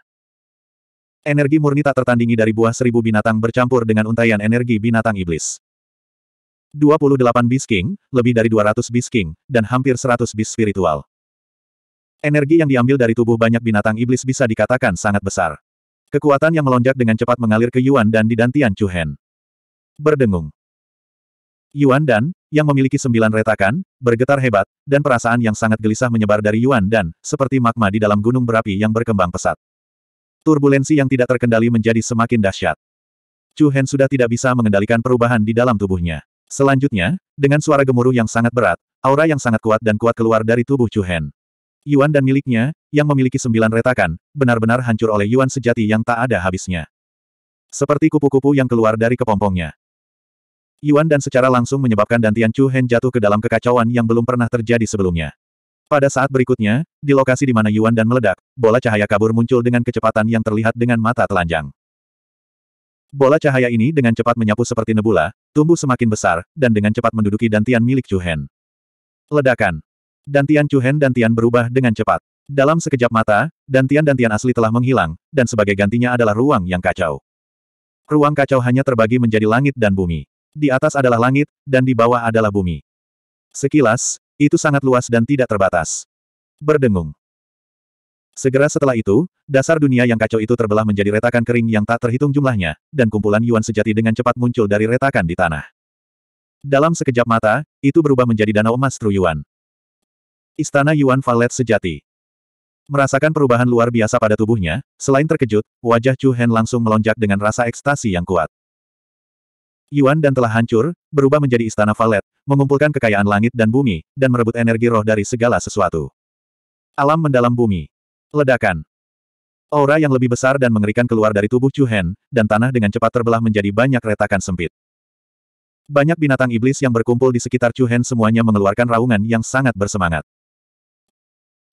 Energi murni tak tertandingi dari buah seribu binatang bercampur dengan untaian energi binatang iblis. 28 bis lebih dari 200 bis dan hampir 100 bis spiritual. Energi yang diambil dari tubuh banyak binatang iblis bisa dikatakan sangat besar. Kekuatan yang melonjak dengan cepat mengalir ke Yuan dan di dantian Chuhen. Berdengung. Yuan Dan, yang memiliki sembilan retakan, bergetar hebat, dan perasaan yang sangat gelisah menyebar dari Yuan Dan, seperti magma di dalam gunung berapi yang berkembang pesat. Turbulensi yang tidak terkendali menjadi semakin dahsyat. Chu Hen sudah tidak bisa mengendalikan perubahan di dalam tubuhnya. Selanjutnya, dengan suara gemuruh yang sangat berat, aura yang sangat kuat dan kuat keluar dari tubuh Chu Hen. Yuan dan miliknya, yang memiliki sembilan retakan, benar-benar hancur oleh Yuan sejati yang tak ada habisnya. Seperti kupu-kupu yang keluar dari kepompongnya. Yuan dan secara langsung menyebabkan Dantian Chu Hen jatuh ke dalam kekacauan yang belum pernah terjadi sebelumnya. Pada saat berikutnya, di lokasi di mana Yuan dan meledak, bola cahaya kabur muncul dengan kecepatan yang terlihat dengan mata telanjang. Bola cahaya ini dengan cepat menyapu seperti nebula, tumbuh semakin besar, dan dengan cepat menduduki Dantian milik Chu Hen. Ledakan. Dantian Chu Hen Dantian berubah dengan cepat. Dalam sekejap mata, dantian-dantian asli telah menghilang, dan sebagai gantinya adalah ruang yang kacau. Ruang kacau hanya terbagi menjadi langit dan bumi. Di atas adalah langit, dan di bawah adalah bumi. Sekilas, itu sangat luas dan tidak terbatas. Berdengung. Segera setelah itu, dasar dunia yang kacau itu terbelah menjadi retakan kering yang tak terhitung jumlahnya, dan kumpulan Yuan sejati dengan cepat muncul dari retakan di tanah. Dalam sekejap mata, itu berubah menjadi danau emas Yuan. Istana Yuan Valet sejati. Merasakan perubahan luar biasa pada tubuhnya, selain terkejut, wajah Chu Hen langsung melonjak dengan rasa ekstasi yang kuat. Yuan dan telah hancur, berubah menjadi istana valet, mengumpulkan kekayaan langit dan bumi, dan merebut energi roh dari segala sesuatu. Alam mendalam bumi. Ledakan. Aura yang lebih besar dan mengerikan keluar dari tubuh Chu Hen, dan tanah dengan cepat terbelah menjadi banyak retakan sempit. Banyak binatang iblis yang berkumpul di sekitar Chu Hen semuanya mengeluarkan raungan yang sangat bersemangat.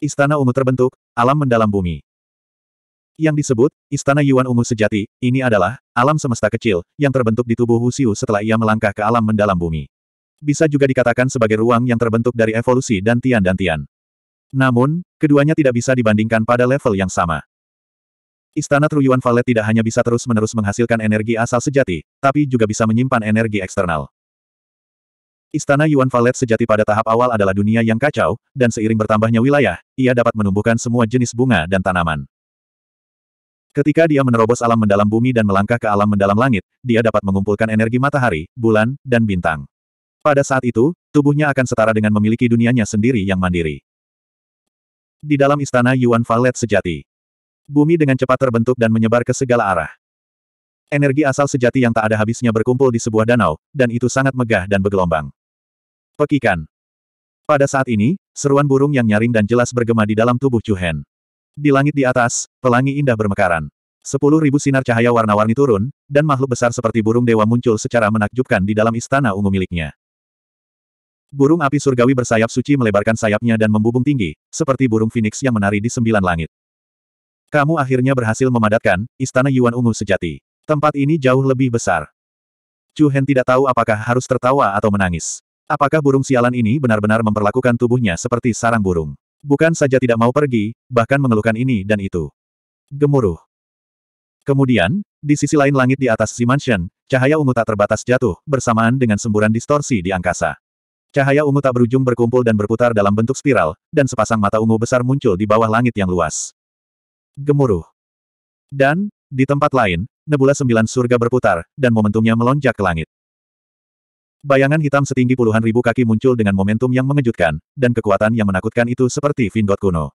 Istana ungu terbentuk, alam mendalam bumi. Yang disebut, Istana Yuan Ungu Sejati, ini adalah, alam semesta kecil, yang terbentuk di tubuh Husiu setelah ia melangkah ke alam mendalam bumi. Bisa juga dikatakan sebagai ruang yang terbentuk dari evolusi dan Tian dan Tian. Namun, keduanya tidak bisa dibandingkan pada level yang sama. Istana Truyuan Valet tidak hanya bisa terus-menerus menghasilkan energi asal sejati, tapi juga bisa menyimpan energi eksternal. Istana Yuan Valet sejati pada tahap awal adalah dunia yang kacau, dan seiring bertambahnya wilayah, ia dapat menumbuhkan semua jenis bunga dan tanaman. Ketika dia menerobos alam mendalam bumi dan melangkah ke alam mendalam langit, dia dapat mengumpulkan energi matahari, bulan, dan bintang. Pada saat itu, tubuhnya akan setara dengan memiliki dunianya sendiri yang mandiri. Di dalam istana Yuan Valet sejati, bumi dengan cepat terbentuk dan menyebar ke segala arah. Energi asal sejati yang tak ada habisnya berkumpul di sebuah danau, dan itu sangat megah dan bergelombang. Pekikan. Pada saat ini, seruan burung yang nyaring dan jelas bergema di dalam tubuh Chu Hen. Di langit di atas, pelangi indah bermekaran. Sepuluh ribu sinar cahaya warna-warni turun, dan makhluk besar seperti burung dewa muncul secara menakjubkan di dalam istana ungu miliknya. Burung api surgawi bersayap suci melebarkan sayapnya dan membubung tinggi, seperti burung phoenix yang menari di sembilan langit. Kamu akhirnya berhasil memadatkan istana Yuan Ungu sejati. Tempat ini jauh lebih besar. Chu Hen tidak tahu apakah harus tertawa atau menangis. Apakah burung sialan ini benar-benar memperlakukan tubuhnya seperti sarang burung? Bukan saja tidak mau pergi, bahkan mengeluhkan ini dan itu. Gemuruh. Kemudian, di sisi lain langit di atas si mansion, cahaya ungu tak terbatas jatuh, bersamaan dengan semburan distorsi di angkasa. Cahaya ungu tak berujung berkumpul dan berputar dalam bentuk spiral, dan sepasang mata ungu besar muncul di bawah langit yang luas. Gemuruh. Dan, di tempat lain, nebula sembilan surga berputar, dan momentumnya melonjak ke langit. Bayangan hitam setinggi puluhan ribu kaki muncul dengan momentum yang mengejutkan, dan kekuatan yang menakutkan itu seperti Vingot kuno.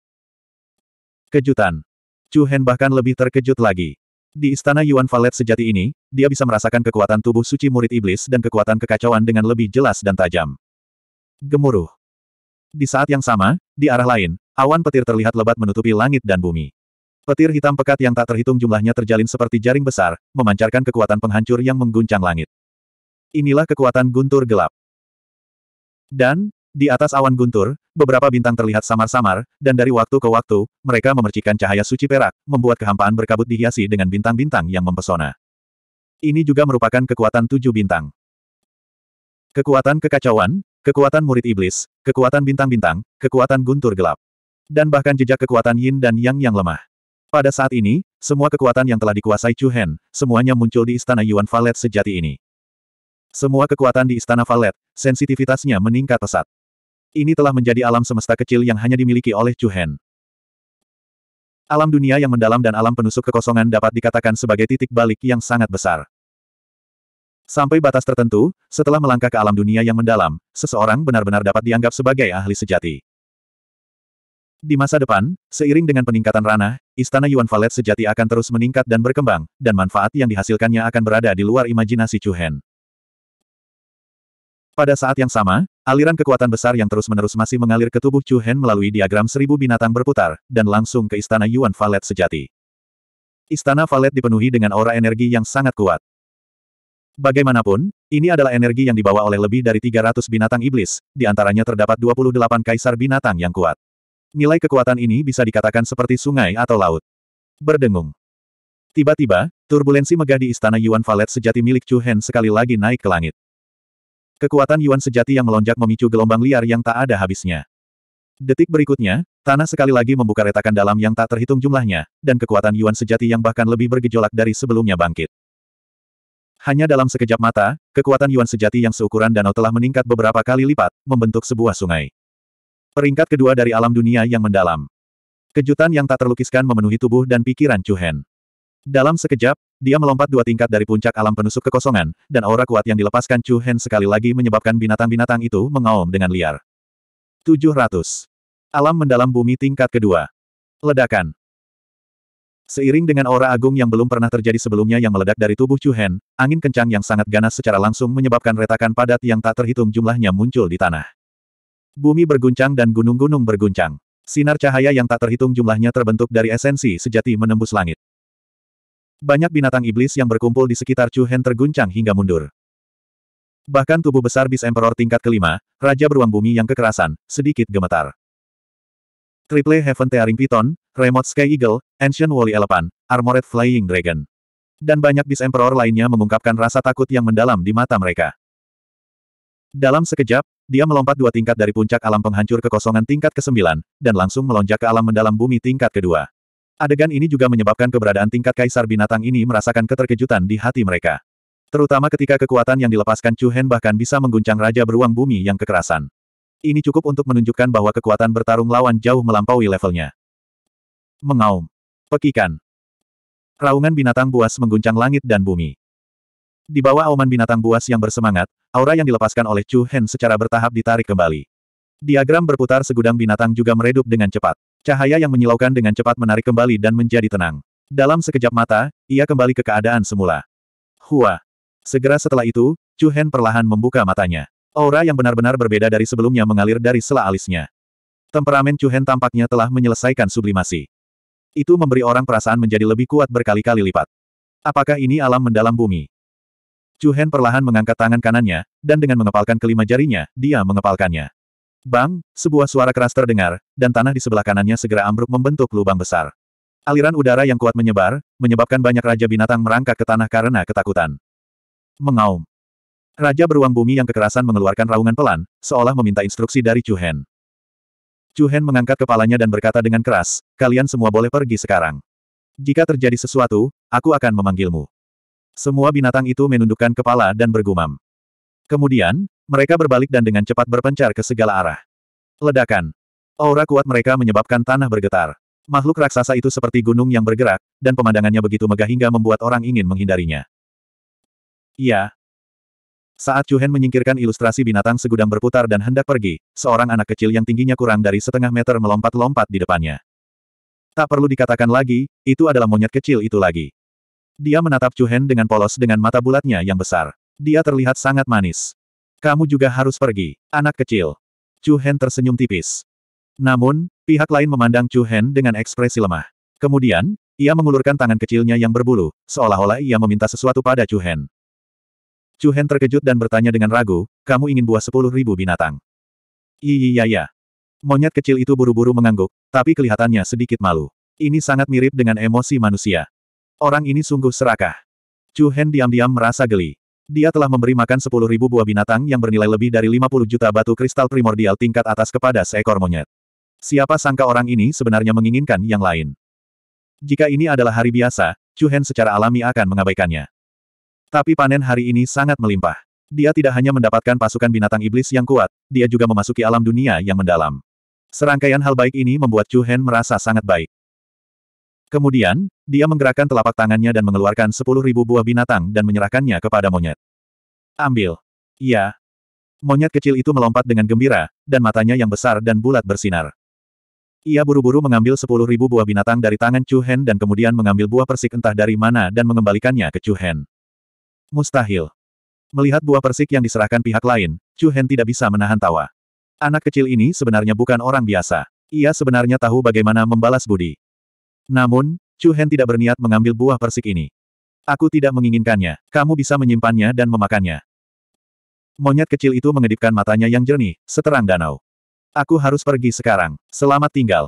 Kejutan. Chu Hen bahkan lebih terkejut lagi. Di istana Yuan Valet sejati ini, dia bisa merasakan kekuatan tubuh suci murid iblis dan kekuatan kekacauan dengan lebih jelas dan tajam. Gemuruh. Di saat yang sama, di arah lain, awan petir terlihat lebat menutupi langit dan bumi. Petir hitam pekat yang tak terhitung jumlahnya terjalin seperti jaring besar, memancarkan kekuatan penghancur yang mengguncang langit. Inilah kekuatan guntur gelap. Dan, di atas awan guntur, beberapa bintang terlihat samar-samar, dan dari waktu ke waktu, mereka memercikan cahaya suci perak, membuat kehampaan berkabut dihiasi dengan bintang-bintang yang mempesona. Ini juga merupakan kekuatan tujuh bintang. Kekuatan kekacauan, kekuatan murid iblis, kekuatan bintang-bintang, kekuatan guntur gelap. Dan bahkan jejak kekuatan yin dan yang yang lemah. Pada saat ini, semua kekuatan yang telah dikuasai Chu Hen, semuanya muncul di istana Yuan Valet sejati ini. Semua kekuatan di Istana Valet, sensitivitasnya meningkat pesat. Ini telah menjadi alam semesta kecil yang hanya dimiliki oleh Chuhen. Alam dunia yang mendalam dan alam penusuk kekosongan dapat dikatakan sebagai titik balik yang sangat besar. Sampai batas tertentu, setelah melangkah ke alam dunia yang mendalam, seseorang benar-benar dapat dianggap sebagai ahli sejati. Di masa depan, seiring dengan peningkatan ranah, Istana Yuan Valet sejati akan terus meningkat dan berkembang, dan manfaat yang dihasilkannya akan berada di luar imajinasi Chuhen. Pada saat yang sama, aliran kekuatan besar yang terus-menerus masih mengalir ke tubuh Chu Hen melalui diagram seribu binatang berputar, dan langsung ke istana Yuan Valet sejati. Istana Valet dipenuhi dengan aura energi yang sangat kuat. Bagaimanapun, ini adalah energi yang dibawa oleh lebih dari 300 binatang iblis, di antaranya terdapat 28 kaisar binatang yang kuat. Nilai kekuatan ini bisa dikatakan seperti sungai atau laut. Berdengung. Tiba-tiba, turbulensi megah di istana Yuan Valet sejati milik Chu Hen sekali lagi naik ke langit. Kekuatan Yuan sejati yang melonjak memicu gelombang liar yang tak ada habisnya. Detik berikutnya, tanah sekali lagi membuka retakan dalam yang tak terhitung jumlahnya, dan kekuatan Yuan sejati yang bahkan lebih bergejolak dari sebelumnya bangkit. Hanya dalam sekejap mata, kekuatan Yuan sejati yang seukuran danau telah meningkat beberapa kali lipat, membentuk sebuah sungai. Peringkat kedua dari alam dunia yang mendalam. Kejutan yang tak terlukiskan memenuhi tubuh dan pikiran Chu Hen. Dalam sekejap, dia melompat dua tingkat dari puncak alam penusuk kekosongan, dan aura kuat yang dilepaskan Chu Hen sekali lagi menyebabkan binatang-binatang itu mengaum dengan liar. 700. Alam mendalam bumi tingkat kedua. Ledakan. Seiring dengan aura agung yang belum pernah terjadi sebelumnya yang meledak dari tubuh Chu Hen, angin kencang yang sangat ganas secara langsung menyebabkan retakan padat yang tak terhitung jumlahnya muncul di tanah. Bumi berguncang dan gunung-gunung berguncang. Sinar cahaya yang tak terhitung jumlahnya terbentuk dari esensi sejati menembus langit. Banyak binatang iblis yang berkumpul di sekitar Chu Hen terguncang hingga mundur. Bahkan tubuh besar bis Emperor tingkat kelima, Raja Beruang Bumi yang kekerasan, sedikit gemetar. Triple Heaven Tearing Python, Remote Sky Eagle, Ancient Wally Elephant, Armored Flying Dragon. Dan banyak bis Emperor lainnya mengungkapkan rasa takut yang mendalam di mata mereka. Dalam sekejap, dia melompat dua tingkat dari puncak alam penghancur kekosongan tingkat ke-9, dan langsung melonjak ke alam mendalam bumi tingkat kedua. Adegan ini juga menyebabkan keberadaan tingkat kaisar binatang ini merasakan keterkejutan di hati mereka. Terutama ketika kekuatan yang dilepaskan Chu Hen bahkan bisa mengguncang Raja Beruang Bumi yang kekerasan. Ini cukup untuk menunjukkan bahwa kekuatan bertarung lawan jauh melampaui levelnya. Mengaum. Pekikan. Raungan binatang buas mengguncang langit dan bumi. Di bawah auman binatang buas yang bersemangat, aura yang dilepaskan oleh Chu Hen secara bertahap ditarik kembali. Diagram berputar segudang binatang juga meredup dengan cepat. Cahaya yang menyilaukan dengan cepat menarik kembali dan menjadi tenang. Dalam sekejap mata, ia kembali ke keadaan semula. Hua. Segera setelah itu, Chu Hen perlahan membuka matanya. Aura yang benar-benar berbeda dari sebelumnya mengalir dari sela alisnya. Temperamen Chu Hen tampaknya telah menyelesaikan sublimasi. Itu memberi orang perasaan menjadi lebih kuat berkali-kali lipat. Apakah ini alam mendalam bumi? Chu Hen perlahan mengangkat tangan kanannya, dan dengan mengepalkan kelima jarinya, dia mengepalkannya. Bang, sebuah suara keras terdengar, dan tanah di sebelah kanannya segera ambruk membentuk lubang besar. Aliran udara yang kuat menyebar, menyebabkan banyak raja binatang merangkak ke tanah karena ketakutan. Mengaum. Raja beruang bumi yang kekerasan mengeluarkan raungan pelan, seolah meminta instruksi dari Chu Hen. Chu Hen mengangkat kepalanya dan berkata dengan keras, kalian semua boleh pergi sekarang. Jika terjadi sesuatu, aku akan memanggilmu. Semua binatang itu menundukkan kepala dan bergumam. Kemudian, mereka berbalik dan dengan cepat berpencar ke segala arah. Ledakan. Aura kuat mereka menyebabkan tanah bergetar. Makhluk raksasa itu seperti gunung yang bergerak, dan pemandangannya begitu megah hingga membuat orang ingin menghindarinya. Iya. Saat Chu Hen menyingkirkan ilustrasi binatang segudang berputar dan hendak pergi, seorang anak kecil yang tingginya kurang dari setengah meter melompat-lompat di depannya. Tak perlu dikatakan lagi, itu adalah monyet kecil itu lagi. Dia menatap Chu Hen dengan polos dengan mata bulatnya yang besar. Dia terlihat sangat manis. Kamu juga harus pergi, anak kecil. Chu Hen tersenyum tipis. Namun, pihak lain memandang Chu Hen dengan ekspresi lemah. Kemudian, ia mengulurkan tangan kecilnya yang berbulu, seolah-olah ia meminta sesuatu pada Chu Hen. Chu Hen terkejut dan bertanya dengan ragu, kamu ingin buah sepuluh ribu binatang. Iya ya. Monyet kecil itu buru-buru mengangguk, tapi kelihatannya sedikit malu. Ini sangat mirip dengan emosi manusia. Orang ini sungguh serakah. Chu Hen diam-diam merasa geli. Dia telah memberi makan 10.000 buah binatang yang bernilai lebih dari 50 juta batu kristal primordial tingkat atas kepada seekor monyet. Siapa sangka orang ini sebenarnya menginginkan yang lain. Jika ini adalah hari biasa, Chuhen secara alami akan mengabaikannya. Tapi panen hari ini sangat melimpah. Dia tidak hanya mendapatkan pasukan binatang iblis yang kuat, dia juga memasuki alam dunia yang mendalam. Serangkaian hal baik ini membuat Chu Hen merasa sangat baik. Kemudian, dia menggerakkan telapak tangannya dan mengeluarkan sepuluh ribu buah binatang dan menyerahkannya kepada monyet. Ambil. Iya. Monyet kecil itu melompat dengan gembira, dan matanya yang besar dan bulat bersinar. Ia buru-buru mengambil sepuluh ribu buah binatang dari tangan Chu Hen dan kemudian mengambil buah persik entah dari mana dan mengembalikannya ke Chu Hen. Mustahil. Melihat buah persik yang diserahkan pihak lain, Chu Hen tidak bisa menahan tawa. Anak kecil ini sebenarnya bukan orang biasa. Ia sebenarnya tahu bagaimana membalas budi. Namun, Chu Hen tidak berniat mengambil buah persik ini. Aku tidak menginginkannya, kamu bisa menyimpannya dan memakannya. Monyet kecil itu mengedipkan matanya yang jernih, seterang danau. Aku harus pergi sekarang, selamat tinggal.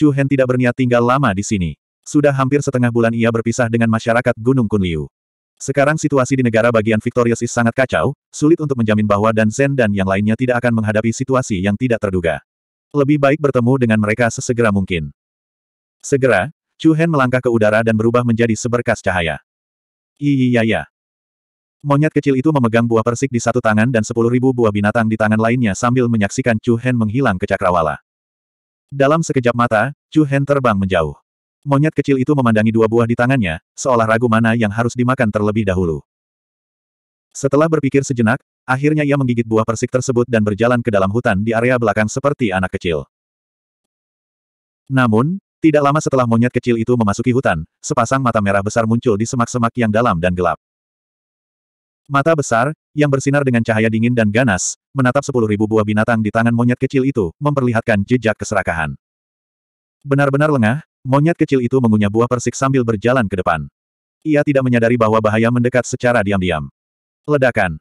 Chu Hen tidak berniat tinggal lama di sini. Sudah hampir setengah bulan ia berpisah dengan masyarakat Gunung Kunliu. Sekarang situasi di negara bagian Victorious is sangat kacau, sulit untuk menjamin bahwa Dan Zen dan yang lainnya tidak akan menghadapi situasi yang tidak terduga. Lebih baik bertemu dengan mereka sesegera mungkin. Segera, Chu Hen melangkah ke udara dan berubah menjadi seberkas cahaya. Iya ya. Monyet kecil itu memegang buah persik di satu tangan dan sepuluh ribu buah binatang di tangan lainnya sambil menyaksikan Chu Hen menghilang ke cakrawala. Dalam sekejap mata, Chu Hen terbang menjauh. Monyet kecil itu memandangi dua buah di tangannya, seolah ragu mana yang harus dimakan terlebih dahulu. Setelah berpikir sejenak, akhirnya ia menggigit buah persik tersebut dan berjalan ke dalam hutan di area belakang seperti anak kecil. Namun, tidak lama setelah monyet kecil itu memasuki hutan, sepasang mata merah besar muncul di semak-semak yang dalam dan gelap. Mata besar, yang bersinar dengan cahaya dingin dan ganas, menatap sepuluh ribu buah binatang di tangan monyet kecil itu, memperlihatkan jejak keserakahan. Benar-benar lengah, monyet kecil itu mengunyah buah persik sambil berjalan ke depan. Ia tidak menyadari bahwa bahaya mendekat secara diam-diam. Ledakan.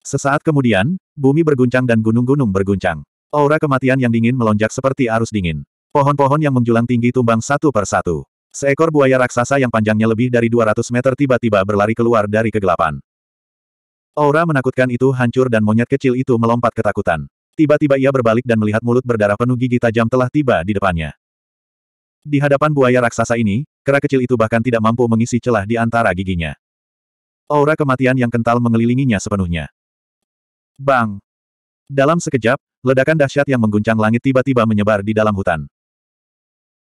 Sesaat kemudian, bumi berguncang dan gunung-gunung berguncang. Aura kematian yang dingin melonjak seperti arus dingin. Pohon-pohon yang menjulang tinggi tumbang satu per satu. Seekor buaya raksasa yang panjangnya lebih dari 200 meter tiba-tiba berlari keluar dari kegelapan. Aura menakutkan itu hancur dan monyet kecil itu melompat ketakutan. Tiba-tiba ia berbalik dan melihat mulut berdarah penuh gigi tajam telah tiba di depannya. Di hadapan buaya raksasa ini, kera kecil itu bahkan tidak mampu mengisi celah di antara giginya. Aura kematian yang kental mengelilinginya sepenuhnya. Bang! Dalam sekejap, ledakan dahsyat yang mengguncang langit tiba-tiba menyebar di dalam hutan.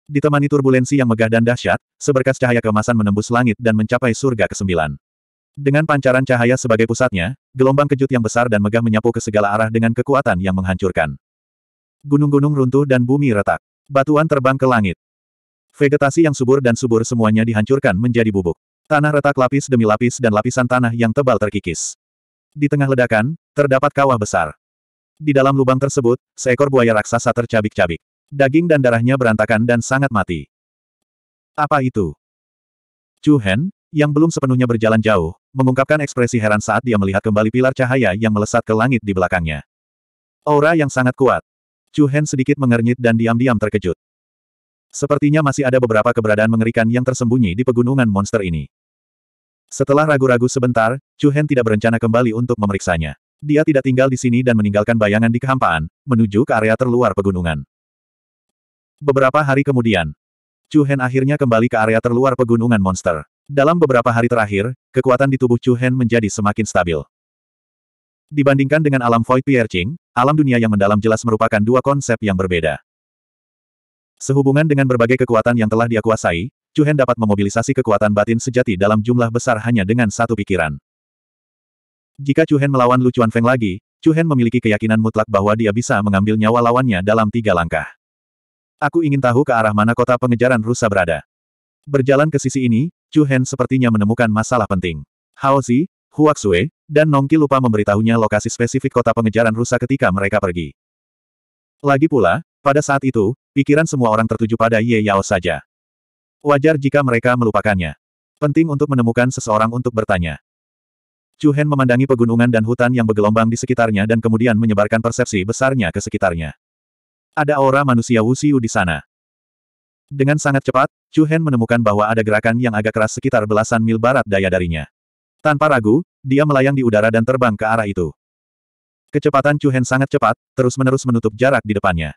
Ditemani turbulensi yang megah dan dahsyat, seberkas cahaya kemasan menembus langit dan mencapai surga kesembilan. Dengan pancaran cahaya sebagai pusatnya, gelombang kejut yang besar dan megah menyapu ke segala arah dengan kekuatan yang menghancurkan. Gunung-gunung runtuh dan bumi retak. Batuan terbang ke langit. Vegetasi yang subur dan subur semuanya dihancurkan menjadi bubuk. Tanah retak lapis demi lapis dan lapisan tanah yang tebal terkikis. Di tengah ledakan, terdapat kawah besar. Di dalam lubang tersebut, seekor buaya raksasa tercabik-cabik. Daging dan darahnya berantakan dan sangat mati. Apa itu? Chu Hen, yang belum sepenuhnya berjalan jauh, mengungkapkan ekspresi heran saat dia melihat kembali pilar cahaya yang melesat ke langit di belakangnya. Aura yang sangat kuat. Chu Hen sedikit mengernyit dan diam-diam terkejut. Sepertinya masih ada beberapa keberadaan mengerikan yang tersembunyi di pegunungan monster ini. Setelah ragu-ragu sebentar, Chu Hen tidak berencana kembali untuk memeriksanya. Dia tidak tinggal di sini dan meninggalkan bayangan di kehampaan, menuju ke area terluar pegunungan. Beberapa hari kemudian, Chu Hen akhirnya kembali ke area terluar pegunungan monster. Dalam beberapa hari terakhir, kekuatan di tubuh Chu Hen menjadi semakin stabil. Dibandingkan dengan alam Void Piercing, alam dunia yang mendalam jelas merupakan dua konsep yang berbeda. Sehubungan dengan berbagai kekuatan yang telah dia kuasai, Chu Hen dapat memobilisasi kekuatan batin sejati dalam jumlah besar hanya dengan satu pikiran. Jika Chu Hen melawan Lu Chuan Feng lagi, Chu Hen memiliki keyakinan mutlak bahwa dia bisa mengambil nyawa lawannya dalam tiga langkah. Aku ingin tahu ke arah mana kota pengejaran rusa berada. Berjalan ke sisi ini, Chu Hen sepertinya menemukan masalah penting. Hao Zi, Huak Sue, dan Nongki lupa memberitahunya lokasi spesifik kota pengejaran rusa ketika mereka pergi. Lagi pula, pada saat itu, pikiran semua orang tertuju pada Ye Yao saja. Wajar jika mereka melupakannya. Penting untuk menemukan seseorang untuk bertanya. Chu Hen memandangi pegunungan dan hutan yang bergelombang di sekitarnya dan kemudian menyebarkan persepsi besarnya ke sekitarnya. Ada aura manusia Wusiu di sana. Dengan sangat cepat, Chu Hen menemukan bahwa ada gerakan yang agak keras sekitar belasan mil barat daya darinya. Tanpa ragu, dia melayang di udara dan terbang ke arah itu. Kecepatan Chu Hen sangat cepat, terus-menerus menutup jarak di depannya.